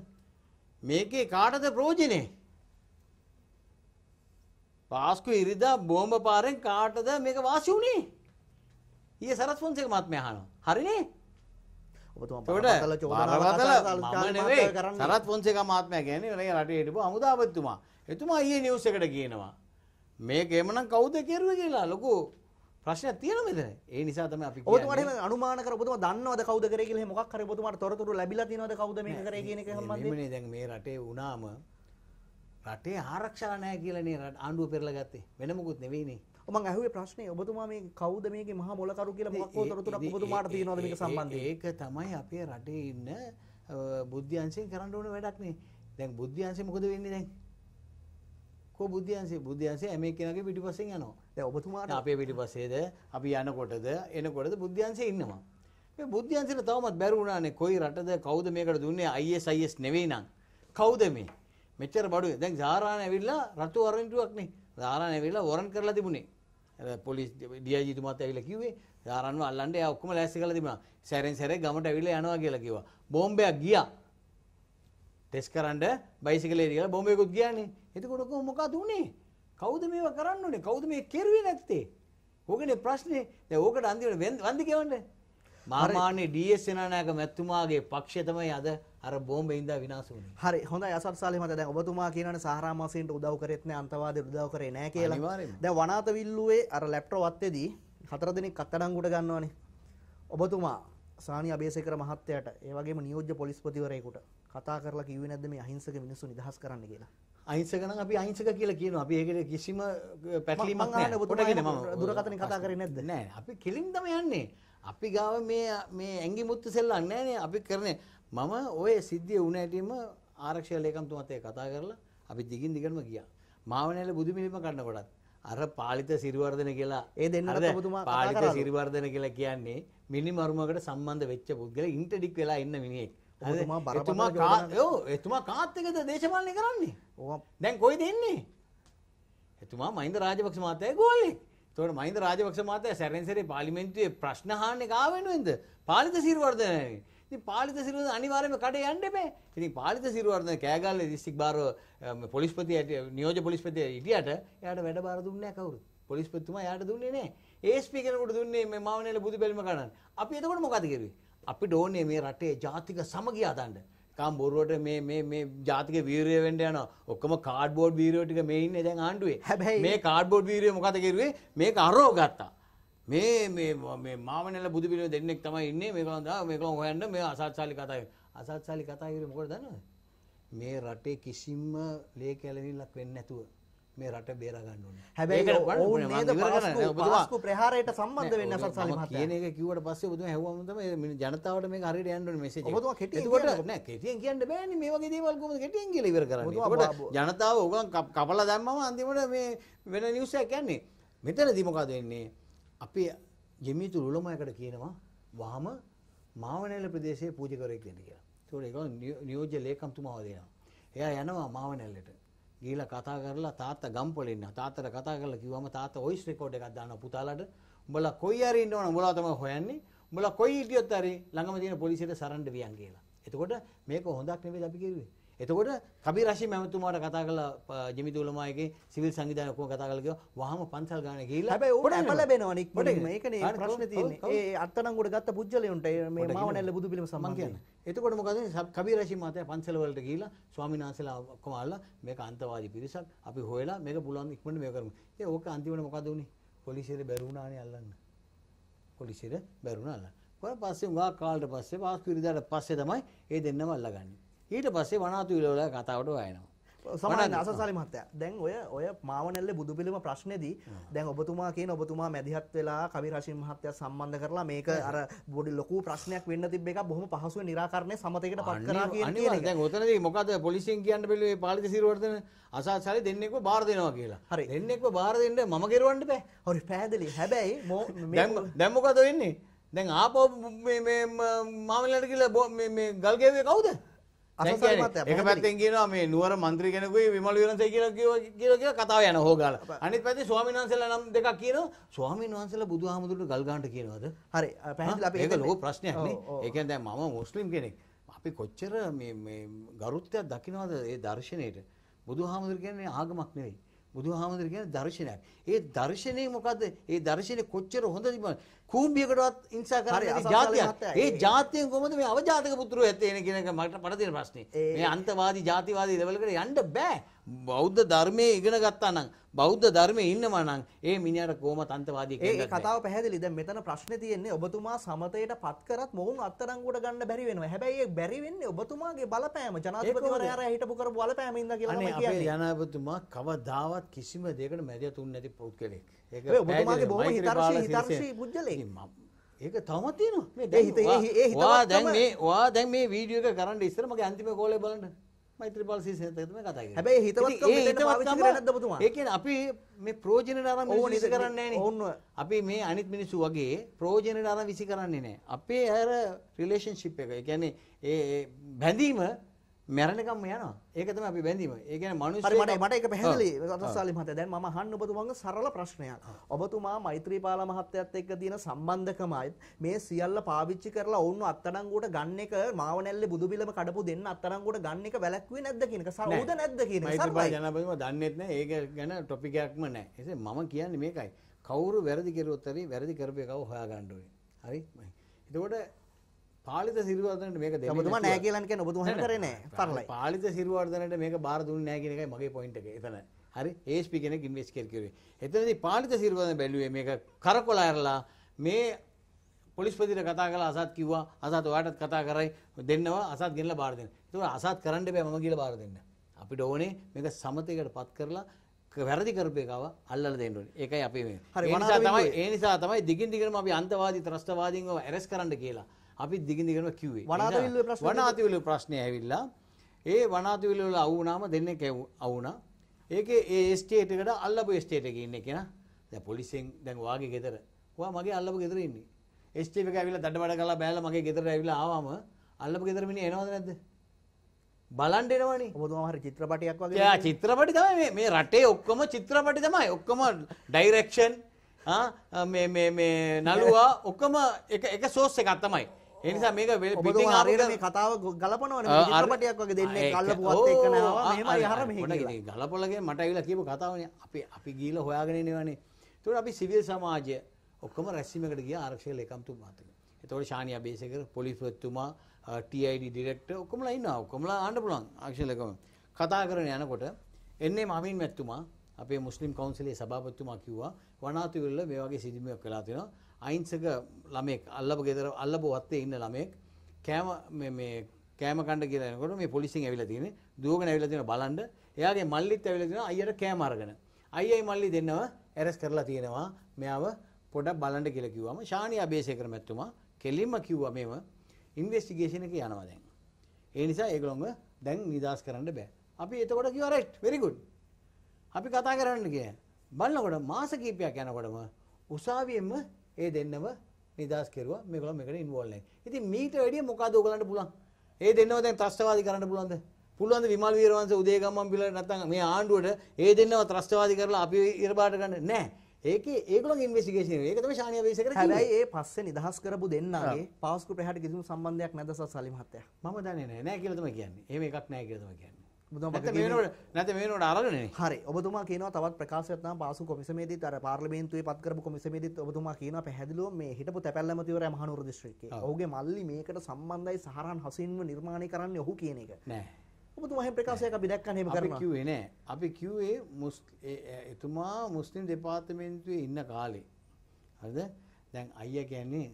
මේකේ කාටද ප්‍රයෝජනේ වාස්කු ඉරිදා බෝම්බ පාරෙන් කාටද මේක වාසි වුණේ? ඊයේ සරත් ෆොන්සේක මහත්මයා අහනවා. හරිනේ? ඔබතුමා බරපතල චෝදනාවක් සරත් ෆොන්සේක මහත්මයා කියන්නේ මේ රටේ හිටපු අමුදාපතිතුමා. එතුමා ඊයේ නිවුස් එකට කියනවා මේක එමනම් කවුද කෙරුවේ කියලා ලොකු ප්‍රශ්නයක් තියෙනවද? ඒ නිසා තමයි අපි කියන්නේ. ඔබතුමාට එහෙම අනුමාන කර ඔබතුමා දන්නවද කවුද කරේ කියලා එහෙම මොකක් හරි ඔබතුමාට තොරතුරු ලැබිලා තියෙනවද කවුද මේක කරේ කියන එක සම්බන්ධයෙන්? මේ දැන් මේ රටේ වුණාම රටේ ආරක්ෂා නෑ කියලනේ ආණ්ඩුව පෙරලා ගත්තේ වෙන මොකුත් නෙවෙයිනේ මං ඇහුවේ ප්‍රශ්නේ ඔබතුමා මේ කවුද මේකේ මහා මොලකරු කියලා මොකක් හෝ තොරතුරක් ඔබතුමාට තියෙනවද මේක සම්බන්ධයෙන් ඒක තමයි අපේ රටේ ඉන්න බුද්ධි අංශයෙන් කරන්න ඕන වැඩක් නේ දැන් බුද්ධි අංශේ මොකද වෙන්නේ දැන් කෝ බුද්ධියන්සේ බුද්ධියන්සේ හැම කෙනගේ පිටිපස්සෙන් යනවා. දැන් ඔබතුමාට අපේ පිටිපස්සේද අපි යනකොටද එනකොටද බුද්ධියන්සේ ඉන්නවා. මේ බුද්ධියන්සේට තවමත් බැරි වුණානේ කොයි රටද කවුද මේකට දුන්නේ ISIS නෙවෙයි නං. කවුද මේ? මෙච්චර බඩුවේ දැන් සාරාණ ඇවිල්ලා රතු වරෙන්ටුවක් නේ සාරාණ ඇවිල්ලා වරන් කරලා තිබුණේ පොලිස් ඩියජි තුමාත් ඇවිල්ලා කිව්වේ සාරාණව අල්ලන්න එයා ඔක්කොම ලෑස්ති කරලා තිබුණා සැරෙන් සැරේ ගමට ඇවිල්ලා යනවා කියලා කිව්වා බෝම්බයක් ගියා ටෙස් කරන්න බයිසිකලේ කියලා බෝම්බයකුත් ගියානේ එතකොට මොකද උනේ කවුද මේවා කරන්න ඕනේ කවුද මේ කෙරුවේ නැත්තේ ඕකනේ ප්‍රශ්නේ දැන් ඕකට අන්තිමට වන්දි කියවන්නේ මාර්මානේ ඩීඑස් සේනානායක මැතිතුමාගේ පක්ෂය තමයි අද අර බෝම්බේ ඉඳලා විනාශ වුණේ. හරි හොඳයි අසත් සාලේ මත දැන් ඔබතුමා කියනවනේ සහරාමාසීන්ට උදව් කරෙත් නෑ අන්තවාදයට උදව් කරේ නෑ කියලා. දැන් වනාත විල්ලුවේ අර ලැප්ටොප් වත්තේදී හතර දිනක් අත්අඩංගුවට ගන්නවනේ. ඔබතුමා සානි අබේසේකර මහත්තයාට ඒ වගේම නියෝජ්‍ය පොලිස්පතිවරයෙකුට කතා කරලා කිව්වේ නැද්ද මේ අහිංසක මිනිස්සු නිදහස් කරන්න කියලා? අහිංසක නම් අපි අහිංසක කියලා කියනවා. අපි ඒකට කිසිම පැටලීමක් නැහැ. කොටගෙන මම දුරකථනේ කතා කරේ නැද්ද? නෑ. අපි කෙලින්දම යන්නේ. අපි ගාව මේ මේ ඇඟි මුත්තු සෙල්ලම් නැහැ නේ අපි කරන්නේ. මම ඔය සිද්ධිය වුණ ඇටීම ආරක්ෂය ලේකම්තුමතය කතා කරලා අපි දිගින් දිගටම ගියා. මාවනෑල බුදුමිලිම කන්නකොටත් අර පාලිත සිරිවර්ධන කියලා ඒ දෙන්න තුමා පාලිත සිරිවර්ධන කියලා කියන්නේ මිනි මරුමකට සම්බන්ධ වෙච්ච පුද්ගල ඉන්ටඩික් වෙලා ඉන්න මිනිහෙක්. එතුමා කාත්තකද දේශපාලනය කරන්නේ දැන් කොයි දෙන්නේ. එතුමා මහින්ද රාජපක්ෂ මාතය ගෝලෙ තොට මහින්ද රාජපක්ෂ මාතය සැරන්සරේ පාලිමෙන්තුවේ ප්‍රශ්නහානය කාවෙනුවෙන්ද පාලිත සිරිවර්ධනය. ඉතින් පාලිත සිරුවර්ධන අනිවාර්යයෙන්ම කඩේ යන්න එපේ. ඉතින් පාලිත සිරුවර්ධන කෑගල්ලේ දිස්ත්‍රික් බාර පොලිස්පති නියෝජ්‍ය පොලිස්පති හිටියට එයාට වැඩ බාර දුන්නේ නැහැ කවුරුත්. පොලිස්පතිතුමා එයාට දුන්නේ නැහැ. ඒස්පී කෙනෙකුට දුන්නේ මේ මාවනේල බුදුබැල්ම ගණන්. අපි එතකොට මොකද කරුවේ? අපි ඩෝන්නේ මේ රටේ ජාතික සමගිය හදන්න. නිකම් බොරුවට මේ මේ මේ ජාතික වීරය වෙන්න යනවා. ඔක්කොම කාඩ්බෝඩ් වීරයෝ ටික මේ ඉන්නේ දැන් ආණ්ඩුවේ. හැබැයි මේ කාඩ්බෝඩ් වීරය මොකද කරුවේ? මේක අරෝ ගත්තා. මේ මේ මේ මාමනෙල බුදු පිළිම දෙන්නෙක් තමයි ඉන්නේ මේකලන් දා මේකලන් හොයන්න මේ අසත්සාලි කතාව. අසත්සාලි කතාව කියන්නේ මොකද දන්නවද? මේ රටේ කිසිම ලේ කැලවිල්ලක් වෙන්නේ නැතුව මේ රට බේරා ගන්න ඕනේ. හැබැයි පාස්කු ප්‍රහාරයට සම්බන්ධ වෙන්න අසත්සාලි මහත්තයා. කියන එක කිව්වට පස්සේ ඔබතුමා හැවුවම තමයි මේ ජනතාවට මේක හරියට යන්න ඕනේ මෙසේජ් එක. ඔබතුමා කෙටියෙන් කියන්න නෑ කෙටියෙන් කියන්න බෑනේ මේ වගේ දේවල් කොහොමද කෙටියෙන් කියලා ඉවර කරන්නේ. ඒකට ජනතාව උගන් කපලා දැම්මම අන්තිමට මේ වෙන නිවුස් එකක් කියන්නේ. මෙතනදී මොකද වෙන්නේ? අපේ ජෙමිතු රුලමයකට කියනවා වහම මාවනැල්ල ප්‍රදේශයේ පූජකරයෙක් වෙන්න කියලා. ඒතකොට ඒක නියෝජ්‍ය ලේකම්තුමාව දෙනවා. එයා යනවා මාවනැල්ලට. ගිහිලා කතා කරලා තාත්තා ගම්පොලේ ඉන්නවා. තාත්තට කතා කරලා කිව්වම තාත්තා වොයිස් රෙකෝඩ් එකක් දානවා පුතාලට. උඹලා කොයි හරි ඉන්න ඕන උඹලා තමයි හොයන්නේ. උඹලා කොයි හිටියොත් හරි ළඟම තියෙන පොලිසියට සරන්ඩ වියන් කියලා. එතකොට මේක හොඳක් නෙවෙයි අපි කිව්වේ. එතකොට කබි රශි මැමතුමාට කතා කළා ජිමි දුලමායගේ සිවිල් සංවිධානය ඔක්කොම කතා කළා කිව්වා වහම පන්සල් ගාන ගිහිල්ලා හැබැයි ඕකට ඇම ලැබෙනවා නික්මනින් මේකනේ ප්‍රශ්නේ තියෙන්නේ ඒ අත්අඩංගුවට ගත්ත පුජ්‍යලයන්ට මේ මාවනැල්ල බුදු පිළිම සම්බන්ධයෙන් එතකොට මොකද කබි රශි මහත්තයා පන්සල් වලට ගිහිල්ලා ස්වාමීන් වහන්සේලා ඔක්කොම ආලා මේක අන්තවාදී පිරිසක් අපි හොයලා මේක පුළුවන් ඉක්මනට මේක කරමු ඒ ඕක අන්තිමට මොකද උනේ පොලිසියට බැරුණානේ අල්ලන්න පොලිසියට බැරුණා අල්ලන්න ඊට පස්සේ උගා කාලට පස්සේ පාස්කු ඉරිදාට පස්සේ තමයි ඒ දෙන්නම අල්ලගන්නේ ඊට පස්සේ වනාතු විලවල කතාවට වයනවා. සමාන අසසාලි මහත්තයා දැන් ඔය ඔය මාවනැල්ලේ බුදු පිළිම ප්‍රශ්නේදී දැන් ඔබතුමා කියන ඔබතුමා මැදිහත් වෙලා කවි රශීන් මහත්තයා සම්බන්ධ කරලා මේක අර පොඩි ලොකු ප්‍රශ්නයක් වෙන්න තිබ්බ එකක් බොහොම පහසුවෙන් නිරාකරණය සමතේකට පත් කරා කියන එක. දැන් ඔතනදී මොකද පොලිසියෙන් කියන්න බැලුවේ පාලිත සිරවර්ධන අසසාලි දෙන්නෙක්ව බාර දෙනවා කියලා. හරි. දෙන්නෙක්ව බාර දෙන්න මම ගෙරවන්න බෑ. හරි පෑදලි. හැබැයි දැන් දැන් මොකද වෙන්නේ? දැන් ආපහු මේ මේ මාවනැල්ලට ගිහලා මේ මේ ගල් ගෙව්වේ කවුද? එක පැත්තෙන් කියනවා මේ නුවර මන්ත්‍රී කෙනෙකුයි විමල් විරන්සේ කියලා කියලා කියලා කතාව යන හොගාල. අනිත් පැත්තේ ස්වාමීන් වහන්සේලා නම් දෙකක් කියනවා ස්වාමීන් වහන්සේලා බුදුහාමුදුරුවෝ ගල් ගන්නට කියනවාද? හරි පැහැදිලි අපි ඒක ලෝක ප්‍රශ්නයක් නේ. ඒ කියන්නේ දැන් මම මුස්ලිම් කෙනෙක්. අපි කොච්චර මේ මේ ගරුත්වයක් දකින්නවද ඒ දර්ශනයේට? බුදුහාමුදුරුවෝ කියන්නේ ආගමක් නෙවෙයි. බුදුහාමුදුර කියන දර්ශනයක්. ඒ දර්ශනේ මොකද්ද? ඒ දර්ශනේ කොච්චර හොඳද තිබුණා. කූඹියකටවත් හිංසා කරන්නේ ජාතියක්. ඒ ජාතියෙන් කොහොමද මේ අවජාතක පුත්‍රයෝ ඇත්තේ කියන එක මට මට තියෙන ප්‍රශ්නේ. මේ අන්තවාදී ජාතිවාදී ලෙවල් එකට යන්න බෑ. බෞද්ධ ධර්මයේ ඉගෙන ගත්තා නම් බෞද්ධ ධර්මයේ ඉන්නවා නම් ඒ මිනිහට කොහොම තන්ත්‍රවාදී කියන්නේ ඒ කතාව පැහැදිලි. දැන් මෙතන ප්‍රශ්නේ තියෙන්නේ ඔබතුමා සමතයට පත් කරත් මොවුන් අත්තරංගුවට ගන්න බැරි වෙනවා. හැබැයි ඒ බැරි වෙන්නේ ඔබතුමාගේ බලපෑම ජනාධිපතිවරයා අර හිටපු කරපු බලපෑම ඉඳලා කියලා මම කියන්නේ. අපේ ජනාධිපතිතුමා කවදාවත් කිසිම දෙයකට මැදිහත් වෙන්නේ නැති පුද්ගලෙක්. ඒක ඔබතුමාගේ බොහොම හිතර්ශී හිතර්ශී පුද්ගලෙක්. ඒක තවම තියෙනවා. මේ දැන් හිත ඒ හිත වා දැන් මේ වා දැන් මේ වීඩියෝ එක කරන්න ඉස්සර මගේ අන්තිම ගෝලය බලන්න. මෛත්‍රපාල සිසතම කතා හැබයි හිතවත්ම ඒකෙන් අපි මේ ප්‍රෝජනට අරම් නිස කරන්නේ ඔන්න අපි මේ අනිත් මිනිස්සු වගේ ප්‍රෝජනට අරම් විසි කරන්නේ නෑ අපේ ඇර රිලේෂන් ශිප් එක ගැන ඒ බැඳීම මැරණකම් යනවා ඒකතම අපි බැඳීම ඒකන මනු මට මට එක පැහැදිලි සාලි මත දැන් ම හන්න ඔබතුමන්ගේ සරල ප්‍රශ්නයක් ඔබතුමා මෛත්‍රී පාල මහත්තයත් එක්ක තියෙන සම්බන්ධකමයිත් මේ සියල්ල පාවිච්චි කරලා ඔවුන් අත්තරංගුට ගන්න එක මාවනැල්ල බුදුබිලම කඩපු දෙන්න අත්තරංගුට ගන්න එක වැලක්වේ නැද්ද කියනක සහෝද නැද්ද කියන ජනපතිම දන්නෙත්න ඒක ගැන ටොපිකයක්ම නෑ එසේ මම කියන්නේ මේකයි කවුරු වැරදි කෙරුවොත්තරේ වැරදි කරපය කව හොයා ගණ්ඩුවේ හරි එතකොට පාලිත සිරවර්ධනට මේක දෙන්නේ ඔබතුමා නෑ කියලා කියන්නේ ඔබතුමා හිම කරේ නෑ පරලයි පාලිත සිරවර්ධනට මේක බාර දුන්නේ නෑ කියන එකයි මගේ පොයින්ට් එක එතන හරි ASP කෙනෙක් ඉන්වෙස්ට් කරේ එතනදී පාලිත සිරවර්ධන බැලුවේ මේක කරකොල ඇරලා මේ පොලිස්පතිට කතා කළා අසත් කිව්වා අසත් ඔයාටත් කතා කරයි දෙන්නවා අසත් ගෙනලා බාර දෙන්න ඒතකොට අසත් කරන්න බෑ මම කියලා බාර දෙන්න අපිට ඕනේ මේක සමතේකට පත් කරලා වැරදි කරපයකව අල්ල දෙන්නුන් ඒකයි අපේ මේ හරි ඒ නිසා තමයි දිගින් දිගටම අපි අන්තවාදී ත්‍රස්තවාදීන්ව ඇරස් කරන්න කියලා අපි දිගින්දිගෙන කිව්වේ වනාතිවිල ප්‍රශ්නය ඇවිල්ලා ඒ වනාතිවිලවල අවුනාම දෙන්න කැව් අවුනා ඒක ඒ ස්ටේටකට අල්ලපු ස්ටේටක ඉන්න කෙන දැ පොලිසිෙන් දැන් වාගේ ගෙතර වා මගේ අල්ලපු ගෙතර ඉන්නේ ස්ටේක ඇවිල දඩ වැඩ කලා බෑල මගේ ගෙතර ඇවිල ආවාම අල්ලපු ගෙතරමිනි එනවද නැද බලන්ටෙනවන බොදුමහර චිත්‍රපටයක් වගේ චිත්‍රපටි තමයි මේ රටේ ඔක්කොම චිත්‍රපටි තමයි ඔක්කොම ඩයිරක්ෂන් නලුවා ඔක්කම එක සෝස්ස එකත්තමයි එනිසා මේක පිටින් ආරයට මේ කතාව ගලපනවනේ චිත්‍රපටයක් වගේ දෙන්නේ කල්ලපු වත් එක්ක නෑවා මෙහෙමයි අහර මෙහෙ කියලා. ගලපලගේ මට ඇවිල්ලා කියපු කතාවනේ අපි අපි ගිහිල්ලා හොයාගෙන ඉනවනේ. ඒතකොට අපි සිවිල් සමාජය ඔක්කොම රැස්වීමකට ගියා ආරක්ෂක ලේකම්තුමා මහත්මයා. ඒතකොට ශානි අබේසේකර පොලිස්වත්තුමා TID ඩිරෙක්ටර් ඔක්කොමලා ඉන්නවා. ඔක්කොමලා ආන්න පුළුවන් ආරක්ෂක ලේකම්. කතා කරගෙන යනකොට එන්නේ මමින් මැතිතුමා අපේ මුස්ලිම් කවුන්සිලේ සභාපතිතුමා කිව්වා වනාතුවිල්ල මේ වගේ සිදුවීමක් වෙලා තියෙනවා. අයිංසක ළමෙක් අල්ලප ගෙදර අල්ලප වත්තේ ඉන්න ළමෙක් කෑම කෑම කණ්ඩ කියලනකොට මේ පොලිසින් ඇවිල තියෙන දුවගෙන ඇවිල තියෙන බලන්ඩ එයාගේ මල්ලිත් ඇවිල තියෙන අයියට කෑම අරගෙන අයියයි මල්ලි දෙන්නව ඇරස් කරලා තියෙනවා මෙයාව පොඩක් බලන්ඩ කියලා කිව්වම ශානි අබේසේකර මැතිතුමා කෙලින්ම කිව්වා මේව ඉන්වෙස්ටිගේෂන් එක යනවා දැන් ඒ නිසා ඒගොල්ලොන්ව දැන් නිදහස් කරන්න බෑ අපි එතකොට කිව්වා රයිට් වෙරි ගුඩ් අපි කතා කරන්න කිය බලනකොට මාස කීපයක් යනකොටම උසාවියෙන්ම ඒ දෙන්නම නිදහස් කෙරුවා මේගොල්ලෝ මේකට ඉන්වෝල්ව් නැහැ. ඉතින් මීට වැඩිය මොකද ඔයගලන්ට පුළුවන්? ඒ දෙන්නව දැන් ත්‍රස්තවාදී කරන්න පුළුවන්ද? පුළුවන්ද විමල් වීරවංශ උදේගම්මන් පිළ නැත්නම් මේ ආණ්ඩුවට ඒ දෙන්නව ත්‍රස්තවාදී කරලා අපි ඉරපාට ගන්න නැහැ. ඒකේ ඒගොල්ලෝ ඉන්වෙස්ටිගේෂන් එක. ඒක තමයි ශානියා වේසකර කිව්වේ. හැබැයි ඒ පස්සේ නිදහස් කරපු දෙන්නාගේ පාස්කු ප්‍රහාට කිසිම සම්බන්ධයක් නැද්ද සසලිමහත්තයා? මම දන්නේ නැහැ. නැහැ කියලා තමයි කියන්නේ. එහෙම එකක් නැහැ කියලා තමයි කියන්නේ. නැත මේනට අරගෙන හරි ඔබතුමා කියන තවත් ප්‍රකාශයත්න පාසු කොමිසමේද තර පාර්ලිමේන්තුවේ පත්කර කොමිසමේදත් ඔබතුමා කියන පැහැදිලුව මේ හිටපු තැල්ලමතිවර මහනුර දිශ්‍රික ඔගේ මල්ලි මේකට සම්බන්ධයි සහරන් හසින්ව නිර්මාණය කරන්න ඔහු කියන එක ඔබතුමාහ ප්‍රකාශයක බිදක් හම කර කිවේ නෑ අපි කිවේ එතුමා මුස්ලිම් දෙපාර්තමේන්තුවේ ඉන්න කාලේ හද දැන් අයිය කියන්නේ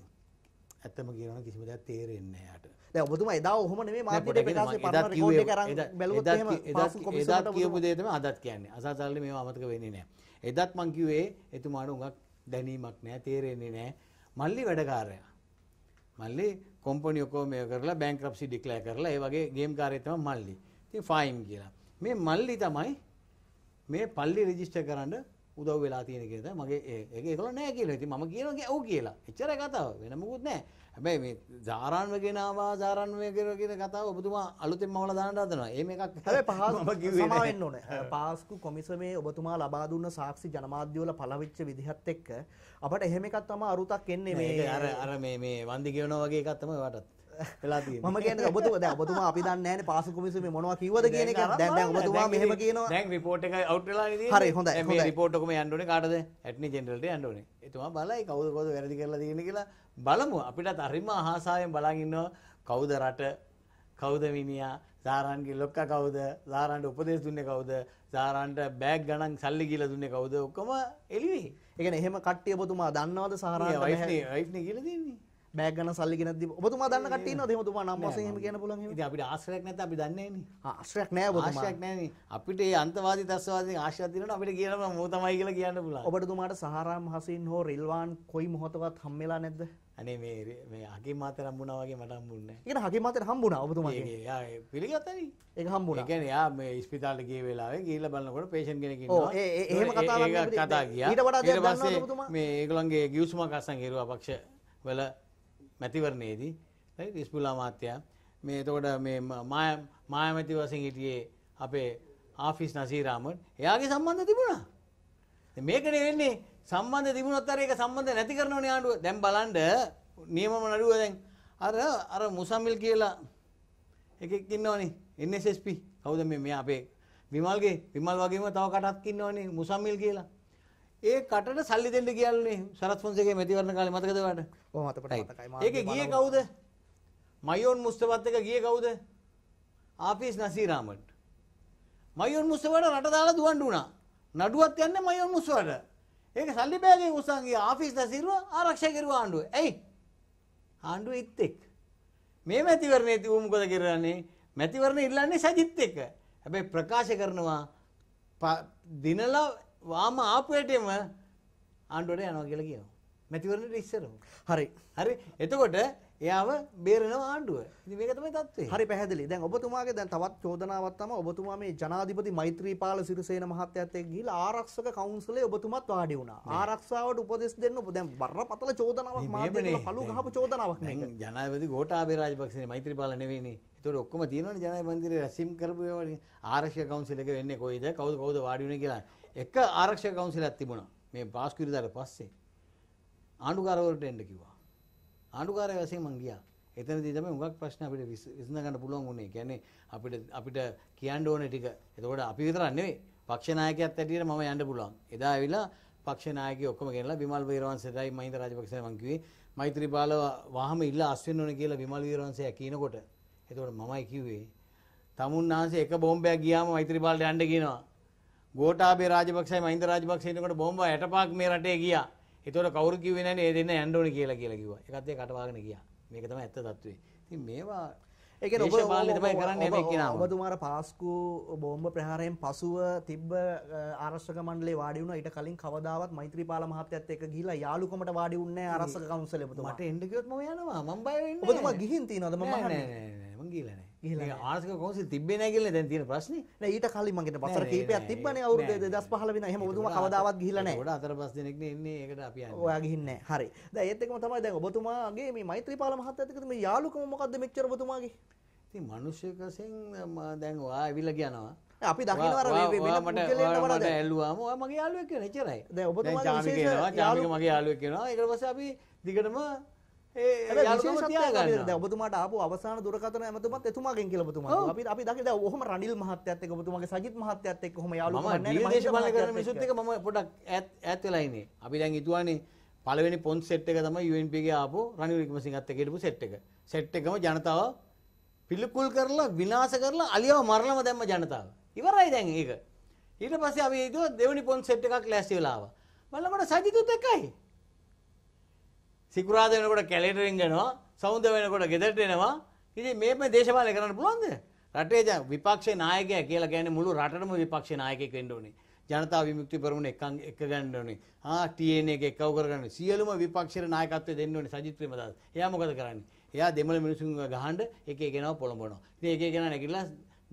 ඇත්තම කියනන කිසිම දෙයක් තේරෙන්නේ යට දැන් ඔබතුමා එදා ඔහොම නෙමෙයි මාධ්‍යයේ ප්‍රකාශය පරණ රෙකෝඩ් එක අරන් බැලුවොත් එහෙම පාසු කොමිසමට එදා කියපු දේ තමයි අදත් කියන්නේ අසාසල්ලි මේව අමතක වෙන්නේ නැහැ එදත් මං කිව්වේ එතුමාට උඟක් දැනීමක් නැහැ තේරෙන්නේ නැහැ මල්ලි වැඩකාරයා මල්ලි කොම්පැනි ඔක්කොම මේව කරලා බැංක්‍රොප්සි ඩික්ලෙයාර් කරලා ඒ වගේ ගේම් කාර්යය තමයි මල්ලි ඉතින් ෆයිම් කියලා මේ මල්ලි තමයි මේ පල්ලි රෙජිස්ටර් කරන්න උදව් වෙලා තියෙන කියලා මගේ ඒක ඒකල නෑ කියලා. ඉතින් මම කියනවා ඔව් කියලා. එච්චරයි කතාව. වෙන මොකුත් නෑ. හැබැයි මේ ධාරාන්ව ගෙනවා ධාරාන්ව ගෙනගෙන කතාව ඔබතුමා අලුතෙන් මවලා දාන්න හදනවා. ඒ මේකක් හැබැයි පහසු සමාවෙන්න ඕනේ. පාස්කු කොමිසමේ ඔබතුමා ලබා දුන්න සාක්ෂි ජනමාධ්‍ය වල පළවෙච්ච විදිහත් එක්ක අපට එහෙම එකක් තමයි අරුතක් එන්නේ මේ අර අර මේ මේ වන්දි ගෙවනවා වගේ එකක් තමයි වටත්. මම කියන්නේ ඔබතුමා දැන් ඔබතුමා අපි දන්නේ නැහැ නේ පාසු කොමිසමේ මොනවා කිව්වද කියන එක. දැන් දැන් ඔබතුමා මෙහෙම කියනවා. දැන් රිපෝට් එක අවුට් වෙලා නේද? හරි හොඳයි. මේ රිපෝට් එකම යන්න ඕනේ කාටද? ඇට්නි ජෙනරල්ට යන්න ඕනේ. එතුමා බලයි කවුද කවුද වැරදි කරලා තියෙන්නේ කියලා බලමු අපිටත් අරිම අහසායෙන් බලන් ඉන්නවා කවුද රට කවුද මිනිහා සාරාන්ගේ ලොක්ක කවුද සාරාන්ට උපදේශ දුන්නේ කවුද සාරාන්ට බෑග් ගණන් සල්ලි කියලා දුන්නේ කවුද ඔක්කොම එළිවේ ඒ කියන්නේ එහෙම කට්ටිය ඔබතුමා දන්නවද සාරාන්ට වයිෆ්නේ වයිෆ්නේ කියලා දෙන්නේ බෑග් ගණන් සල්ලි ගෙනත් දීප ඔබතුමා දන්න කට්ටිය ඉන්නවද එහෙම ඔබතුමා නම් වශයෙන් එහෙම කියන්න පුළුවන් එහෙම ඉතින් අපිට ආශ්‍රයක් නැත්නම් අපි දන්නේ නෑනේ ආශ්‍රයක් නෑ ඔබතුමා ආශ්‍රයක් නෑනේ අපිට මේ අන්තවාදී දස්වාදී ආශ්‍රයක් දෙනකොට අපිට කියනවා මෝ තමයි කියලා කියන්න පුළුවන් ඔබට තුමාට සාරාම් හසින් හෝ රිල්වාන් කොයි මොහොතවත් හම්බෙලා නැද්ද අනේ මේ මේ අගේ මාතර හම්බුණා වගේ මට හම්බුන්නේ නැහැ. ඒකට අගේ මාතර හම්බුණා ඔබතුමාගේ. එයා පිළිගත්තනේ. ඒක හම්බුණා. ඒ කියන්නේ එයා මේ ඉස්පිතාලේ ගිය වෙලාවේ ගිහිල්ලා බලනකොට පේෂන්ට් කෙනෙක් ඉන්නවා. ඔව් ඒ එහෙම කතාවක් නෙමෙයි. කතා ගියා. ඊට වඩා දෙයක් දන්නවද ඔබතුමා? මේ ඒගොල්ලන්ගේ ගිවිසුමක් අස්සන් හිරුවා පක්ෂ වල මැතිවරණයේදී right ඉස්පුලා මාත්‍යා මේ එතකොට මේ මාය මායමැති වශයෙන් හිටියේ අපේ ආෆිස් නසීරාමන් එයාගේ සම්බන්ධ තිබුණා. මේකනේ වෙන්නේ සම්බන්ධ තිබුණොත් අර ඒක සම්බන්ධ නැති කරනවනේ ආණ්ඩුව. දැන් බලන්න නියමම නඩුව දැන් අර අර මුසමිල් කියලා එකෙක් ඉන්නවනේ NSSP. කවුද මේ මෙයා අපේ විමල්ගේ විමල් වගේම තව කටක් ඉන්නවනේ මුසමිල් කියලා. ඒ කටට සල්ලි දෙන්න කියන්නේ සරත් ෆොන්සේගේ මැතිවරණ කාලේ මතකද ඔයාලට? ඔව් මතකයි මතකයි. ඒකේ ගියේ කවුද? මයෝන් මුස්තෆාත් එක ගියේ කවුද? ආෆීස් නසීරාමඩ්. මයෝන් මුස්තෆාට රට දාලා දුවන්න උනා. නඩුවත් යන්නේ මයෝන් මුස්තෆාට. ඒක සල්ලි බෑගේ උසන්ගේ ආෆිස් දසිරුව ආරක්ෂා කෙරුවා ආණ්ඩුව. ඇයි? ආණ්ඩුව ඉත් එක්ක. මේ මැතිවරණයේ තිබු මොකද කරන්නේ? මැතිවරණ ඉල්ලන්නේ සජිත් එක්ක. හැබැයි ප්‍රකාශ කරනවා දිනලා වාම ආපුවටම ආණ්ඩුවට යනවා කියලා කියනවා. මැතිවරණයට ඉස්සරහ. හරි. හරි. එතකොට එයාව බේරෙනවා ආණ්ඩුව. ඉතින් මේක තමයි தත්ත්වය. හරි පැහැදිලි. දැන් ඔබතුමාගේ දැන් තවත් චෝදනාවක් තමයි ඔබතුමා මේ ජනාධිපති මෛත්‍රීපාල සිරිසේන මහත්තයත් එක්ක ගිහිල්ලා ආරක්ෂක කවුන්සිලයේ ඔබතුමත් වාඩි වුණා. ආරක්ෂාවට උපදෙස් දෙන්න ඔබ දැන් බරපතල චෝදනාවක් මාධ්‍යවල පළු ගහපු චෝදනාවක් නේද? ජනාධිපති ගෝඨාභය රාජපක්ෂනේ මෛත්‍රීපාල නෙවෙයිනේ. ඒතකොට ඔක්කොම තියෙනවනේ ජනාධිපති මන්දිරේ රැස්වීම කරපු ඒවා ආරක්ෂක කවුන්සිල් එක වෙන්නේ කොයිද? කවුද කවුද වාඩි වුණේ කියලා. එක ආරක්ෂක කවුන්සිලයක් තිබුණා. මේ පාස්කිරිදාට පස්සේ ආණ්ඩුකාරවලට එන්න කිව්වා. ආණ්ඩුකාරය වශයෙන් මං ගියා. එතනදී තමයි හුඟක් ප්‍රශ්න අපිට විසඳ ගන්න පුළුවන් වුණේ. කියන්නේ අපිට අපිට කියන්න ඕනේ ටික. එතකොට අපි විතරක් නෙවෙයි. පක්ෂ නායකයෙක් ඇටියට මම යන්න පුළුවන්. එදා ඇවිල්ලා පක්ෂ නායකයෝ ඔක්කොම ගෙනලා විමල් වීරවංශයටයි මහින්ද රාජපක්ෂයයි මං කිව්වේ මෛත්‍රීපාලව වහම ඉල්ල අස්වෙන්න ඕනේ කියලා විමල් වීරවංශය කියනකොට. එතකොට මමයි කිව්වේ තමුන් වහන්සේ එක බෝම්බයක් ගියාම මෛත්‍රීපාලට යන්න කියනවා. ගෝඨාභය රාජපක්ෂයි මහින්ද රාජපක්ෂ ඉන්නකොට බෝම්බ 65ක් මේ රටේ ගියා. ඒතකොට කවුරු කිව්වේ නැන්නේ ඒ දෙන්න යන්න ඕනේ කියලා කියලා කිව්වා. ඒකත් ඒ කටවාගෙන ගියා. මේක තමයි ඇත්ත తත්වේ. ඉතින් මේවා ඒ කියන්නේ ඔබ දේශපාලනේ තමයි කරන්නේ මේ කිනාම. ඔබතුමාර පාස්කු බෝම්බ ප්‍රහාරයෙන් පසුව තිබ්බ ආරක්ෂක මණ්ඩලේ වාඩි වුණා. ඊට කලින් කවදාවත් මෛත්‍රීපාල මහත්තයත් එක්ක ගිහිලා යාළුකමට වාඩි වුණේ නැහැ ආරක්ෂක කවුන්සිලේ ඔබතුමා. මට එන්න ගියොත් මම යනවා. මම බය වෙන්නේ. ඔබතුමා ගිහින් තියනවද මම අහන්නේ. නෑ නෑ නෑ මං ගිහිලා නෑ. ආසක කොස තිබෙන ගල දැ තින ප්‍රශ්න ඊට කල මගේ පසර කීපයක් තිබන අවුද දස් පහල වෙන හම ම කවදාවත් ගිලන අතර පස් දෙනෙක් ඒකට අප ඔයා ගින්න හරි ඒතක තමයි දැන් ඔබතුමාගේ මේ මෛත්‍රී පාල මහත්තකම යාලුක මොකක්ද මෙච්චර බතුමාගේ ති මනුෂ්‍යකසින් දැන් වා ඇවිල්ල කියනවා අපි දකිනවරට ඇල්ලවාම මගේ යාලුවක් නචරයි ඔබ යාලුව කියෙනවා ඒකට පස අපි දිගටම ඔබතුමට අප අවසාන දුරකතන ඇමතුමත් එතුමාගෙන් කියලබතුම අපි අපි දකිද ඔහම රනිල් මහත්‍යත්තක බතුමගේ සජිත් මහත්‍යත්තක හොම යාල දේශපාල කරන මිසුත්තක ම පොඩක් ඇත් ඇත්වෙලයින්නේ අපි දැන් ඉතුවානේ පලවෙනි පොන් සෙට් එක තම යුන්පගේ ආපු රනිවික්ම සිංහත්ත කෙටපු සෙට් එක සෙට් එකම ජනතාව පිළිකුල් කරලා විනාස කරලා අලියව මරලම දැම්ම ජනතාව ඉවරයි දැන් ඒක ඊට පස්සේ අපි දුව දෙවනි පොන් සෙට් එකක් ලැස්ති වෙලාව බලමට සජිතුත් එකයි සිකුරාද වෙනකොට කැලෙටරින් යනවා සෞන්ද වෙනකොට ගෙදරට එනවා ඉතින් මේක මේ දේශපාලනය කරන්න පුළුවන්ද රටේ දැන් විපක්ෂේ නායකයා කියලා කියන්නේ මුළු රටටම විපක්ෂේ නායකයෙක් වෙන්න ඕනේ ජනතා විමුක්ති පෙරමුණ එක එක ගන්න ඕනේ. ආ TN එක එකව කරගන්න. සියලුම විපක්ෂයේ නායකත්වය දෙන්න ඕනේ සජිත් ප්‍රේමදාස. එයා මොකද කරන්නේ? එයා දෙමළ මිනිසුන් ගහන්න එක එකනව පොළඹනවා. ඉතින් එක එකන නැගිටලා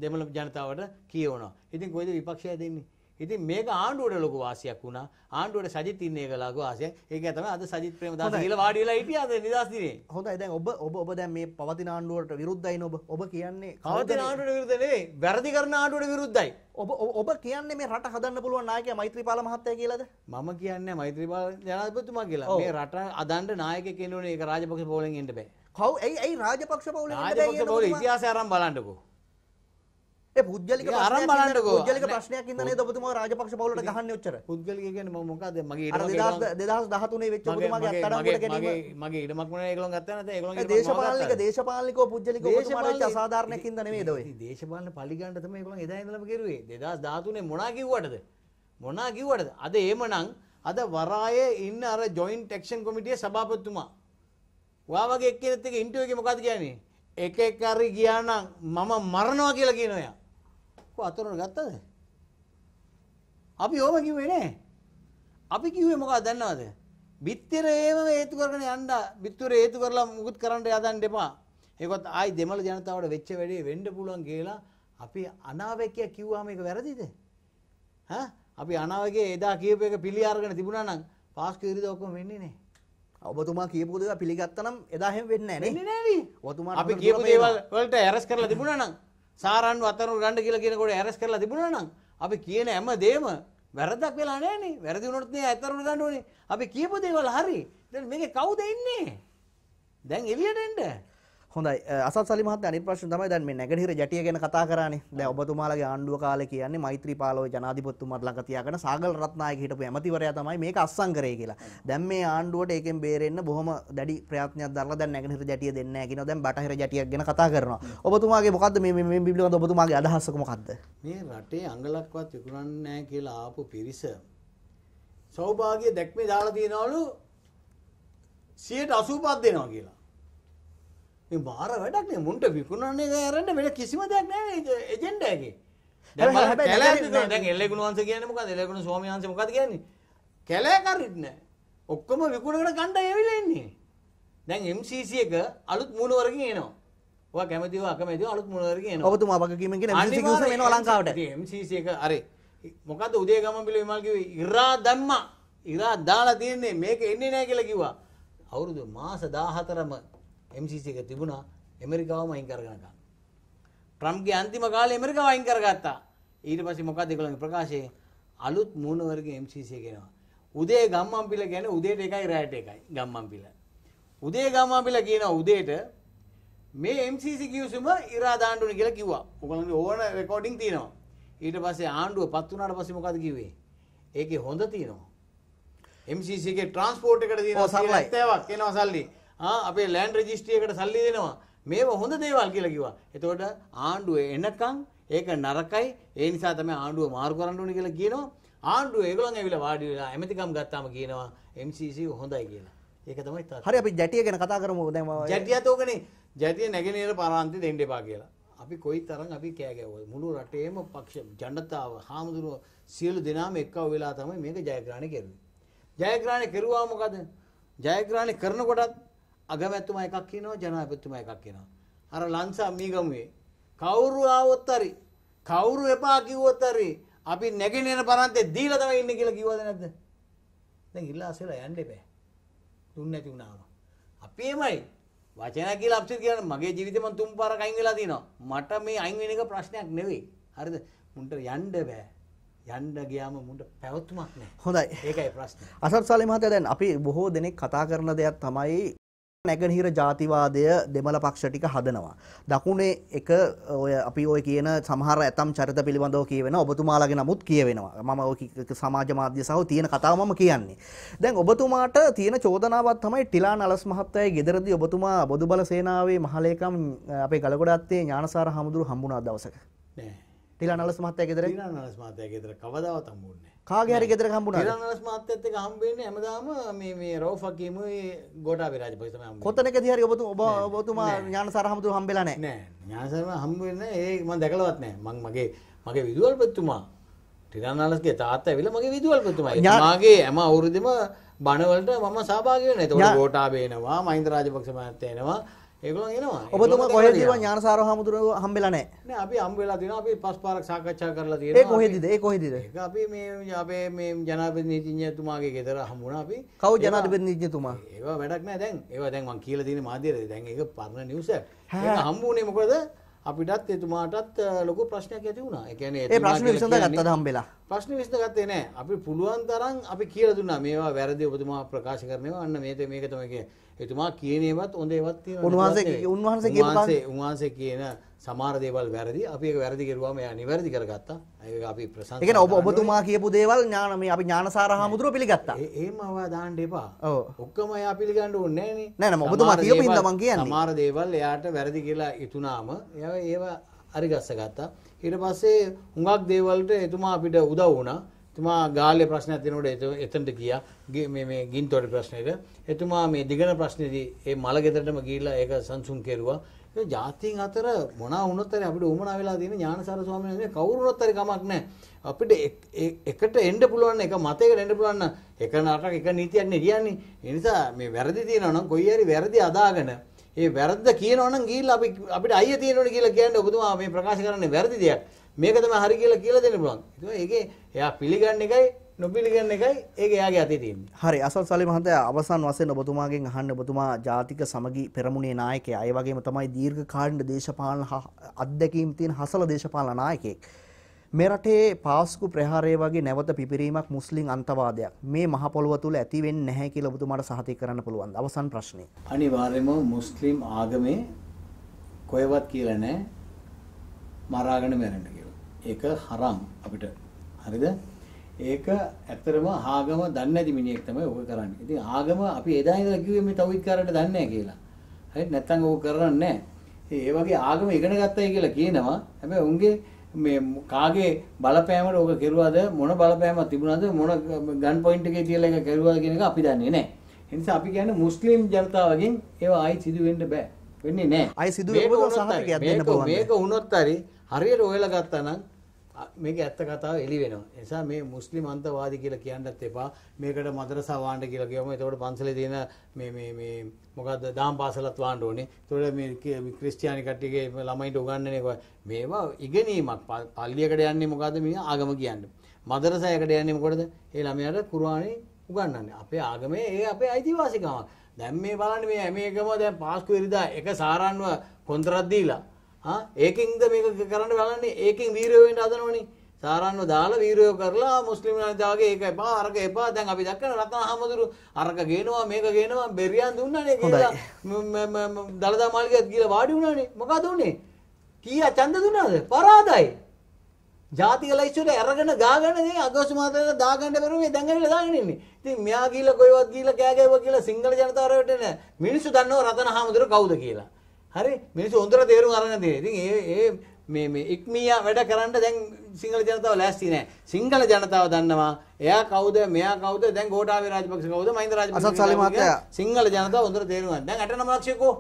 දෙමළ ජනතාවට කියවනවා. ඉතින් කොයිද විපක්ෂය දෙන්නේ? ඉතින් මේක ආණ්ඩුවට ලොකු වාසියක් වුණා. ආණ්ඩුවට සජිත් ඉන්නේ ඒකලාගේ වාසිය. ඒක තමයි අද සජිත් ප්‍රේමදාස කියලා වාඩි වෙලා හිටියා අද නිදාස් දිනේ. හොඳයි දැන් ඔබ ඔබ ඔබ දැන් මේ පවතින ආණ්ඩුවට විරුද්ධයි ඔබ. ඔබ කියන්නේ පවතින ආණ්ඩුවට විරුද්ධ නෙවෙයි. වැරදි කරන ආණ්ඩුවට විරුද්ධයි. ඔබ ඔබ කියන්නේ මේ රට හදන්න පුළුවන් නායකයා මෛත්‍රීපාල මහත්තයා කියලාද? මම කියන්නේ මෛත්‍රීපාල ජනාධිපතිතුමා කියලා. මේ රට අදන්න නායකයෙක් කෙනෙක් ඕනේ ඒක රාජපක්ෂ පොලෙන් එන්න බෑ. කව් ඇයි ඇයි රාජපක්ෂ පවුලේ රාජපක්ෂ පවුලේ ඉතිහාසය අරන් බලන්නකෝ. ඒ පුද්ගලික අරන් බලන්නකෝ පුද්ගලික ප්‍රශ්නයක් ඉඳ නේද ඔබතුමා රාජපක්ෂ පවුලට ගහන්නේ ඔච්චර පුද්ගලික කියන්නේ මම මොකද මගේ ඊටම 2013 වෙච්ච ඔබතුමාගේ අත්අඩංගුවට ගැනීම මගේ ඊටමක් මොන ඒගොල්ලන් ගත්තා නැත්නම් ඒගොල්ලන් දේශපාලනික දේශපාලනිකෝ පුද්ගලික ඔබතුමාට වෙච්ච අසාධාරණයක් ඉඳ නෙමෙයිද ඔය දේශපාලන පලිගන්න තමයි ඒගොල්ලන් එදා ඉඳලම කරුවේ 2013 මොනා කිව්වටද මොනා කිව්වටද අද එහෙමනම් අද වරායේ ඉන්න අර ජොයින්ට් ඇක්ෂන් කොමිටියේ සභාපතිතුමා ඔයා වගේ එක්කෙනෙක් එක ඉන්ටර්වියු එකේ මොකද්ද කියන්නේ එක එක හරි ගියා නම් මම මරනවා කියලා කියන ඔයා කො අතරුණ ගත්තද? අපි ඕම කිව්වේ නෑ. අපි කිව්වේ මොකක්ද දන්නවද? බිත්තරේම හේතු කරගෙන යන්න බිත්තරේ හේතු කරලා මුකුත් කරන්න යදන්න එපා. ඒකත් ආයි දෙමළ ජනතාවට වෙච්ච වැඩේ වෙන්න පුළුවන් කියලා අපි අනාවැකිය කිව්වා මේක වැරදිද? ඈ අපි අනාවැකිය එදා කියපු එක පිළි අරගෙන තිබුණා නම් පාස්කු ඉරිද ඔක්කොම වෙන්නේ නෑ. ඔබතුමා කියපු දේවල් පිළිගත්තා නම් එදා හැම වෙන්නේ නැහැ නේ. වෙන්නේ නැහැ නේ. ඔබතුමා අපි කියපු දේවල් වලට ඇරස් කරලා තිබුණා නම් සාරන් අතරු රන්ඩ කියලා කියනකොට ඇරස් කරලා තිබුණා නම් අපි කියන හැම දෙම වැරදක් වෙලා නෑනේ වැරදි වුණොත් නේ අතරු ගන්න ඕනේ අපි කියපු දේවල් හරි දැන් මේකේ කවුද ඉන්නේ දැන් එළියට එන්න හොඳයි අසත් සලි මහත්මයා අනිත් ප්‍රශ්න තමයි දැන් මේ නැගණහිර ජටිය ගැන කතා කරානේ. දැන් ඔබතුමාලගේ ආණ්ඩුව කාලේ කියන්නේ මෛත්‍රී පාලව ජනාධිපතිතුමාත් ළඟ තියාගෙන සාගල් රත්නායක හිටපු ඇමතිවරයා තමයි මේක අස්සම් කරේ කියලා. දැන් මේ ආණ්ඩුවට ඒකෙන් බේරෙන්න බොහොම දැඩි ප්‍රයත්නයක් දැරලා දැන් නැගණහිර ජටිය දෙන්නේ නැහැ කියනවා. දැන් බටහිර ජටියක් ගැන කතා කරනවා. ඔබතුමාගේ මොකද්ද මේ මේ පිළිබඳව ඔබතුමාගේ අදහස මොකක්ද? මේ රටේ අඟලක්වත් විකුණන්නේ නැහැ කියලා ආපු පිරිස සෞභාග්‍ය දැක්මේ දාලා තියනවලු 185ක් දෙනවා කියලා. මේ බාර වැඩක් නේ මුන්ට විකුණන්නේ ඇරන්න වෙන කිසිම දෙයක් නෑ එජෙන්ඩ් එකේ. දැන් මම කැලෑ දැන් එල්ලේගුණ වංශ කියන්නේ මොකද? එල්ලේගුණ ස්වාමීන් වහන්සේ මොකද කියන්නේ? කැලෑ කරිට නෑ. ඔක්කොම විකුණගෙන ගණ්ඩ ඇවිල්ලා ඉන්නේ. දැන් MCC එක අලුත් මූණවරකින් එනවා. ඔයා කැමතිව අකමැතිව අලුත් මූණවරකින් එනවා. ඔබතුමා වගකීමෙන් කියන MCC කිව්වම එනවා ලංකාවට. MCC එක අර මොකද්ද උදේ ගමන් පිළ විමල් කිව්වේ ඉරා දැම්මා. ඉරා දාලා තියන්නේ මේක එන්නේ නැහැ කියලා කිව්වා. අවුරුදු මාස 14ම MCC එක තිබුණා ඇමරිකාවම අයින් කරගෙනකම්. ට්‍රම්ප්ගේ අන්තිම කාලේ ඇමරිකාව අයින් කරගත්තා. ඊට පස්සේ මොකද ඒගොල්ලන්ගේ ප්‍රකාශය අලුත් මූණවර්ගයේ MCC එක එනවා. උදේ ගම්මන්පිල කියන්නේ උදේට එකයි රැයට එකයි ගම්මන්පිල. උදේ ගම්මන්පිල කියනවා උදේට මේ MCC කිව්සුම ඉරා දාන්න ඕනේ කියලා කිව්වා. ඔයගොල්ලන්ගේ ඕන රෙකෝඩින් තියෙනවා. ඊට පස්සේ ආණ්ඩුව පත් වුණාට පස්සේ මොකද කිව්වේ? ඒකේ හොඳ තියෙනවා. MCC එකේ ට්‍රාන්ස්පෝර්ට් එකට තියෙනවා 70ක් එනවා සල්ලි. අපේ ලෑන්ඩ් රජිස්ට්‍රියකට සල්ලි දෙනවා මේවා හොඳ දේවල් කියලා කිව්වා. එතකොට ආණ්ඩුව එනකන් ඒක නරකයි. ඒ නිසා තමයි ආණ්ඩුව මාරු කරන්න ඕනේ කියලා කියනවා. ආණ්ඩුව ඒගොල්ලන් ඇවිල්ලා වාඩි වෙලා ඇමතිකම් ගත්තාම කියනවා MCC හොඳයි කියලා. ඒක තමයි තාත්තා. හරි අපි ජැටිය ගැන කතා කරමු දැන් මම. ජැටියත් ඕකනේ. ජැටිය නැගෙනහිර පරාන්ති දෙන්න එපා කියලා. අපි කොයි තරම් අපි කෑ ගැව්වද මුළු රටේම පක්ෂ ජනතාව හාමුදුරුව සියලු දෙනාම එක්කව වෙලා තමයි මේක ජයග්‍රහණය කෙරුවේ. ජයග්‍රහණය කෙරුවා මොකද? ජයග්‍රහණය කරනකොටත් අගමැතිතුමා එකක් කියනවා ජනාධිපතිතුමා එකක් කියනවා. අර ලංසා මීගමුවේ කවුරු ආවොත් හරි කවුරු එපා කිව්වොත් හරි අපි නැගෙනහිර පරන්තේ දීලා තමයි ඉන්නේ කියලා කිව්වද නැද්ද? දැන් ඉල්ලාසෙලා යන්න එපා. දුන්නේ නැති වුණාම. අපි එමයි වචන කියලා අපිට කියන්නේ මගේ ජීවිතේ මම තුන් පාරක් අයින් වෙලා තිනවා. මට මේ අයින් වෙන එක ප්‍රශ්නයක් නෙවෙයි. හරිද? මුන්ට යන්න බෑ. යන්න ගියාම මුන්ට පැවතුමක් නැහැ. හොඳයි. ඒකයි ප්‍රශ්නේ. අසත් සාලේ මහත්තයා දැන් අපි බොහෝ දෙනෙක් කතා කරන දෙයක් තමයි නැගනහිර ජාතිවාදය දෙමළ පක්ෂ ටික හදනවා. දකුණේ එක ඔය අපි ඔය කියන සමහර ඇතම් චරිත පිළිබඳව කියවෙන ඔබතුමාලගේ නමුත් කියවෙනවා. මම ඔය සමාජ මාධ්‍ය සහ තියෙන කතාව මම කියන්නේ. දැන් ඔබතුමාට තියෙන චෝදනාවක් තමයි ටිලා නලස් මහත්තයාගේ ගෙදරදී ඔබතුමා බොදුබල සේනාවේ මහලේකම් අපේ ගලකොඩත්තේ ඥානසාර හමුදුරු හම්බුණා දවසක. නෑ. ටිලා නලස් මහත්තයාගේ ගෙදර ටිලා නලස් මහත්තයාගේ ගෙදර කවදාවත් හම්බුන්නේ කාගේ හරි ගෙදරක හම්බුණාද? තිරනලස් මාත්‍යත් එක්ක හම්බ වෙන්නේ හැමදාම මේ මේ රෝෆකීම ගෝඨාභය රාජපක්ෂ තමයි හම්බ වෙන්නේ. කොතනකදී හරි ඔබතුමා ඔබතුමා ඥානසාර හමුදුර හම්බෙලා නැහැ. නෑ. ඥානසාර හම්බ වෙන්නේ ඒ මම දැකලවත් නැහැ. මං මගේ මගේ විදුවල්පතිතුමා තිරනලස්ගේ තාත්තා ඇවිල්ලා මගේ විදුවල්පතිතුමයි. මාගේ හැම අවුරුද්දෙම බණවලට මම සහභාගී වෙනවා. ඒතකොට ගෝඨාභය එනවා, මහින්ද රාජපක්ෂ මහත්තයා එනවා. ඒගොල්ලන් එනවා. ඔබතුමා කොහෙද ඉව ඥානසාරව හමුදුරව හම්බෙලා නැහැ. නෑ අපි හම්බ වෙලා තියෙනවා. අපි පස් පාරක් සාකච්ඡා කරලා තියෙනවා. ඒ කොහෙදද? ඒ කොහෙදද? ඒක අපි මේ අපේ මේ ජනාධිපතිතුමාගේ ගෙදර හම්බුණා අපි. කවුද ජනාධිපතිතුමා? ඒව වැඩක් නෑ දැන්. ඒව දැන් මම කියලා තියෙන මාධ්‍යයේ දැන් ඒක පරණ නිවුස් එකක්. ඒක හම්බුනේ මොකද? අපිටත් එතුමාටත් ලොකු ප්‍රශ්නයක් ඇති වුණා. ඒ කියන්නේ ඒ ප්‍රශ්න විසඳ ගත්තද හම්බෙලා? ප්‍රශ්න විසඳ ගත්තේ නැහැ. අපි පුළුවන් තරම් අපි කියලා දුන්නා මේවා වැරදි ඔබතුමා ප්‍රකාශ කරනවා. අන්න මේ මේක තමයි එතුමා කියනේවත් හොඳ ඒවත් උන්වහන්සේ උන්වහන්සේ උන්වහන්සේ උන්වහන්සේ කියන සමාර දේවල් වැරදි අපි ඒක වැරදි කරුවාම එයා නිවැරදි කරගත්තා. ඒක අපි ප්‍රශංසා. ඒ කියන්නේ ඔබ ඔබතුමා කියපු දේවල් ඥාන මේ අපි ඥානසාර හාමුදුරුව පිළිගත්තා. ඒ එහෙම අවා දාන්න එපා. ඔව්. ඔක්කොම එයා පිළිගන්න ඕනේ නෑනේ. නෑ නෑ ඔබතුමා කියපු හින්දා මං කියන්නේ. සමාර දේවල් එයාට වැරදි කියලා හිතුනාම එයා ඒව හරි ගස්ස ගත්තා. ඊට පස්සේ හුඟක් දේවල්ට එතුමා අපිට උදව් වුණා. එතුමා ගාලේ ප්‍රශ්නයක් තියෙනකොට එතනට ගියා මේ මේ ගින්තොට ප්‍රශ්නෙට එතුමා මේ දිගන ප්‍රශ්නේදී ඒ මල ගෙදරටම ගිහිල්ලා ඒක සංසුන් කෙරුවා ඒ ජාතීන් අතර මොනවා වුණත් හරි අපිට උමනා වෙලා තියෙන ඥානසාර ස්වාමීන් වහන්සේ කවුරු වුණත් හරි කමක් නැහැ අපිට එකට එන්න පුළුවන් එක මතයකට එන්න පුළුවන් එක නරක එක නීතියක් නේ කියන්නේ ඒ නිසා මේ වැරදි තියෙනවා නම් කොයි හරි වැරදි අදාගෙන ඒ වැරද්ද කියනවනම් ගිහිල්ලා අපි අපිට අයිය තියෙනවනේ කියලා කියන්නේ ඔබතුමා මේ ප්‍රකාශ කරන්නේ වැරදි දෙයක්. මේක තමයි හරි කියලා කියලා දෙන්න පුළුවන්. ඒක ඒකේ එයා පිළිගන්න එකයි නොපිළිගන්න එකයි ඒක එයාගේ අතේ තියෙන්නේ. හරි අසල් සලි මහත්තයා අවසන් වශයෙන් ඔබතුමාගෙන් අහන්න ඔබතුමා ජාතික සමගි පෙරමුණේ නායකයා. ඒ වගේම තමයි දීර්ඝකාලීන දේශපාලන අත්දැකීම් තියෙන හසල දේශපාලන නායකයෙක්. මේ රටේ පාස්කු ප්‍රහාරය වගේ නැවත පිපිරීමක් මුස්ලිම් අන්තවාදයක් මේ මහ පොළොව තුල ඇති වෙන්නේ නැහැ කියලා ඔබතුමාට සහතික කරන්න පුළුවන්. අවසන් ප්‍රශ්නේ. අනිවාර්යයෙන්ම මුස්ලිම් ආගමේ කොහෙවත් කියලා නැහැ මරාගෙන මැරෙන්න ඒක හරම් අපිට. හරිද? ඒක ඇත්තරම ආගම දන්නේ නැති මිනිහෙක් තමයි ඕක කරන්නේ. ඉතින් ආගම අපි එදා ඉඳලා කිව්වේ මේ තවිත් කරන්න දන්නේ නැහැ කියලා. හරි නැත්නම් ඕක කරන්නේ නැහැ. ඒ වගේ ආගම ඉගෙන ගත්තයි කියලා කියනවා. හැබැයි උන්ගේ මේ කාගේ බලපෑමට ඕක කෙරුවද මොන බලපෑමක් තිබුණාද මොන ගන් පොයින්ට් එකේ තියලා ඒක කෙරුවද කියන එක අපි දන්නේ නැහැ. ඒ නිසා අපි කියන්නේ මුස්ලිම් ජනතාවගෙන් ඒවා ආයි සිදු වෙන්න බෑ. වෙන්නේ නැහැ. ආයි සිදු වෙන්න සහතිකයක් දෙන්න පුළුවන්. මේක වුණොත් හරි හරියට ඔයලා ගත්තා නම් මේක ඇත්ත කතාව එලි වෙනවා. ඒ නිසා මේ මුස්ලිම් අන්තවාදී කියලා කියන්නත් එපා. මේකට මදරසා වාණ්ඩ කියලා කියවම එතකොට පන්සලේ තියෙන මේ මේ මේ මොකද්ද දාම් පාසලත් වාණ්ඩ ඕනේ. එතකොට මේ ක්‍රිස්තියානි කට්ටියගේ ළමයින්ට උගන්වන්නේ මේවා ඉගෙනීමක්. පල්ලියකට යන්නේ මොකද්ද මේ ආගම කියන්නේ. මදරසයකට යන්නේ මොකටද? ඒ ළමයාට කුර්ආනයේ උගන්වන්නේ. අපේ ආගමේ ඒ අපේ අයිතිවාසිකමක්. දැන් මේ බලන්න මේ මේකම දැන් පාස්කු ඉරිදා එක සාරාන්ව කොන්තරක් දීලා ආ ඒකින්ද මේක කරන්න බලන්නේ ඒකින් වීරයෝ වෙන්න හදනවනේ සාරාන්ව දාලා වීරයෝ කරලා මුස්ලිම් ජනතාවගේ ඒක එපා අරක එපා දැන් අපි දැක්කන රතන අහමදුරු අරක ගේනවා මේක ගේනවා බෙරියන් දුන්නානේ කියලා දලදා මාලිගයත් ගිහලා වාඩි වුණානේ මොකද උනේ කීයා ඡන්ද දුන්නාද පරාදයි ජාතික ලයිස්තුවේ අරගෙන ගාගෙන නේ අගෝස්තු මාසෙට දාගන්න බැරුවේ දැන් ඇවිල්ලා දාගෙන ඉන්නේ. ඉතින් මෙයා ගිහලා කොයිවත් ගිහලා කෑ ගැවුවා කියලා සිංහල ජනතාවට නෑ. මිනිස්සු දන්නව රතන අහමදුරු කවුද කියලා. හරි මිනිස්සු හොඳට තේරුම් අරගෙන තියෙනවා. ඉතින් ඒ ඒ මේ මේ ඉක්මීයා වැඩ කරන්න දැන් සිංහල ජනතාව ලෑස්ති නෑ. සිංහල ජනතාව දන්නවා එයා කවුද මෙයා කවුද දැන් ගෝඨාභය රාජපක්ෂ කවුද මහින්ද රාජපක්ෂ අසත් සලි මහත්තයා සිංහල ජනතාව හොඳට තේරුම් ගන්න. දැන් 89 ලක්ෂයකෝ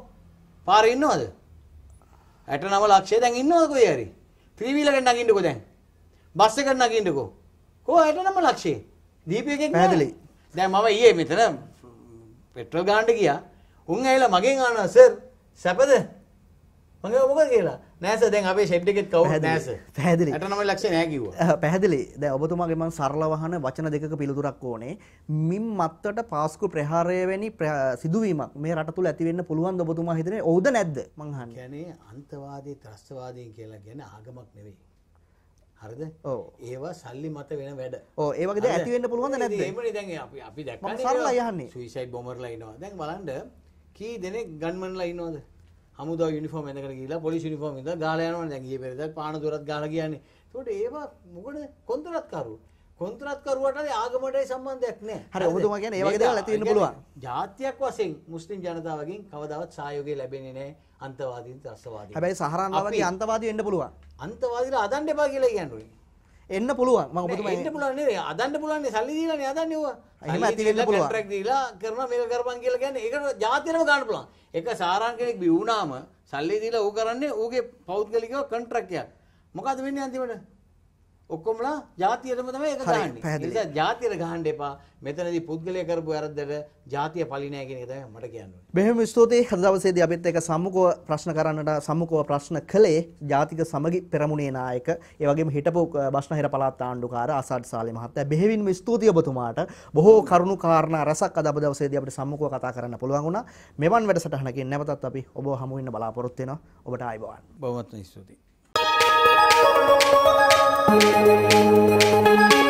පාරේ ඉන්නවද? 89 ලක්ෂය දැන් ඉන්නවද කොහේ හරි? ත්‍රිවිලකට නගින්නකෝ දැන්. බස් එකට නගින්නකෝ. කොහොම 89 ලක්ෂය? දීපියකෙක් නෑ. දැන් මම ඊයේ මෙතන පෙට්‍රල් ගාන්න ගියා. උන් ඇවිල්ලා මගෙන් අහනවා සර් සැපද? මම මොකද කියලා? නෑ සර් දැන් අපේ ෂෙඩ් එකෙත් කවුරු නෑ සර්. පැහැදිලි. 89 ලක්ෂ නෑ කිව්වා. පැහැදිලි. දැන් ඔබතුමාගේ මම සරලව අහන වචන දෙකක පිළිතුරක් ඕනේ. මින් මත්තට පාස්කු ප්‍රහාරය වැනි සිදුවීමක් මේ රට තුල ඇති වෙන්න පුළුවන්ද ඔබතුමා හිතන්නේ? ඔව්ද නැද්ද? මං අහන්නේ. කියන්නේ අන්තවාදී ත්‍රස්තවාදීන් කියලා කියන්නේ ආගමක් නෙවෙයි. හරිද ඒවා සල්ලි මත වෙන වැඩ ඒවගේ ඇතිවෙන්න පුළුවන් නැද ඒම දැන් අපි අපි දැක් සරලා යන්නේ සුවිසයි බොමරලා ඉනවා දැන් බලන්ඩ කී දෙනෙක් ගන්මන්ලා ඉන්නවද? හමුදා යුනිෆෝම් ඇඳගෙන ගිහිලා පොලිස් යුනිෆෝම් ඉඳලා ගාලා යනවනේ දැන් ගියේ පෙරේදා පාන දොරත් ගාලා කියන්නේ. ඒකට ඒවා මොකද කොන්තරත්කරු. කොන්තරත්කරුවට ආගමටයි සම්බන්ධයක් නැහැ. හරි ඔබතුමා කියන්නේ ඒ වගේ දේවල් ඇති වෙන්න පුළුවන්. ජාතියක් වශයෙන් මුස්ලිම් ජනතාවගෙන් කවදාවත් සහයෝගය ලැබෙන්නේ නැහැ. අන්තවාදීන් ත්‍රස්තවාදීන්. හැබැයි සහරන්වගේ අන්තවාදී වෙන්න පුළුවන්. අන්තවාදීලා අදන්න එපා කියලා කියන්නේ. එන්න පුළුවන් ම ඔබතුම එන්න පුළුවන් නේද අදන්න පුළුවන් සල්ලි දීලා නේ අදන්නේ ඕවා එහෙම ඇති වෙන්න පුළුවන් කොන්ට්‍රැක්ට් දීලා කරනවා මේක කරපන් කියලා කියන්නේ ඒකට ජාතියනම ගන්න පුළුවන් එක සාරාන් කෙනෙක් බිහි වුණාම සල්ලි දීලා ඌ කරන්නේ ඌගේ පෞද්ගලිකව කොන්ට්‍රැක්ට් එකක් මොකද වෙන්නේ අන්තිමට ඔක්කොමලා ජාතියටම තමයි ඒක දාන්නේ. ඒ නිසා ජාතියට ගහන්න එපා. මෙතනදී පුද්ගලයා කරපු වැරද්දට ජාතිය පලිනෑ කියන එක තමයි මට කියන්න ඕනේ. බෙහෙම ස්තුතියි අද දවසේදී අපිත් එක්ක සම්මුඛව ප්‍රශ්න කරන්නට සම්මුඛව ප්‍රශ්න කළේ ජාතික සමගි පෙරමුණේ නායක, ඒ වගේම හිටපු බස්නහිර පළාත් ආණ්ඩුකාර ආසාඩ් සාලේ මහත්තයා. බෙහෙවින්ම ස්තුතියි ඔබතුමාට. බොහෝ කරුණු කාරණා රසක් අද දවසේදී අපිට සම්මුඛව කතා කරන්න පුළුවන් වුණා. මෙවන් වැඩසටහනකින් නැවතත් අපි ඔබව හමු වෙන්න බලාපොරොත්තු වෙනවා. ඔබට ආයිබෝවන්. බොහොමත්ම ස්තුතියි. you.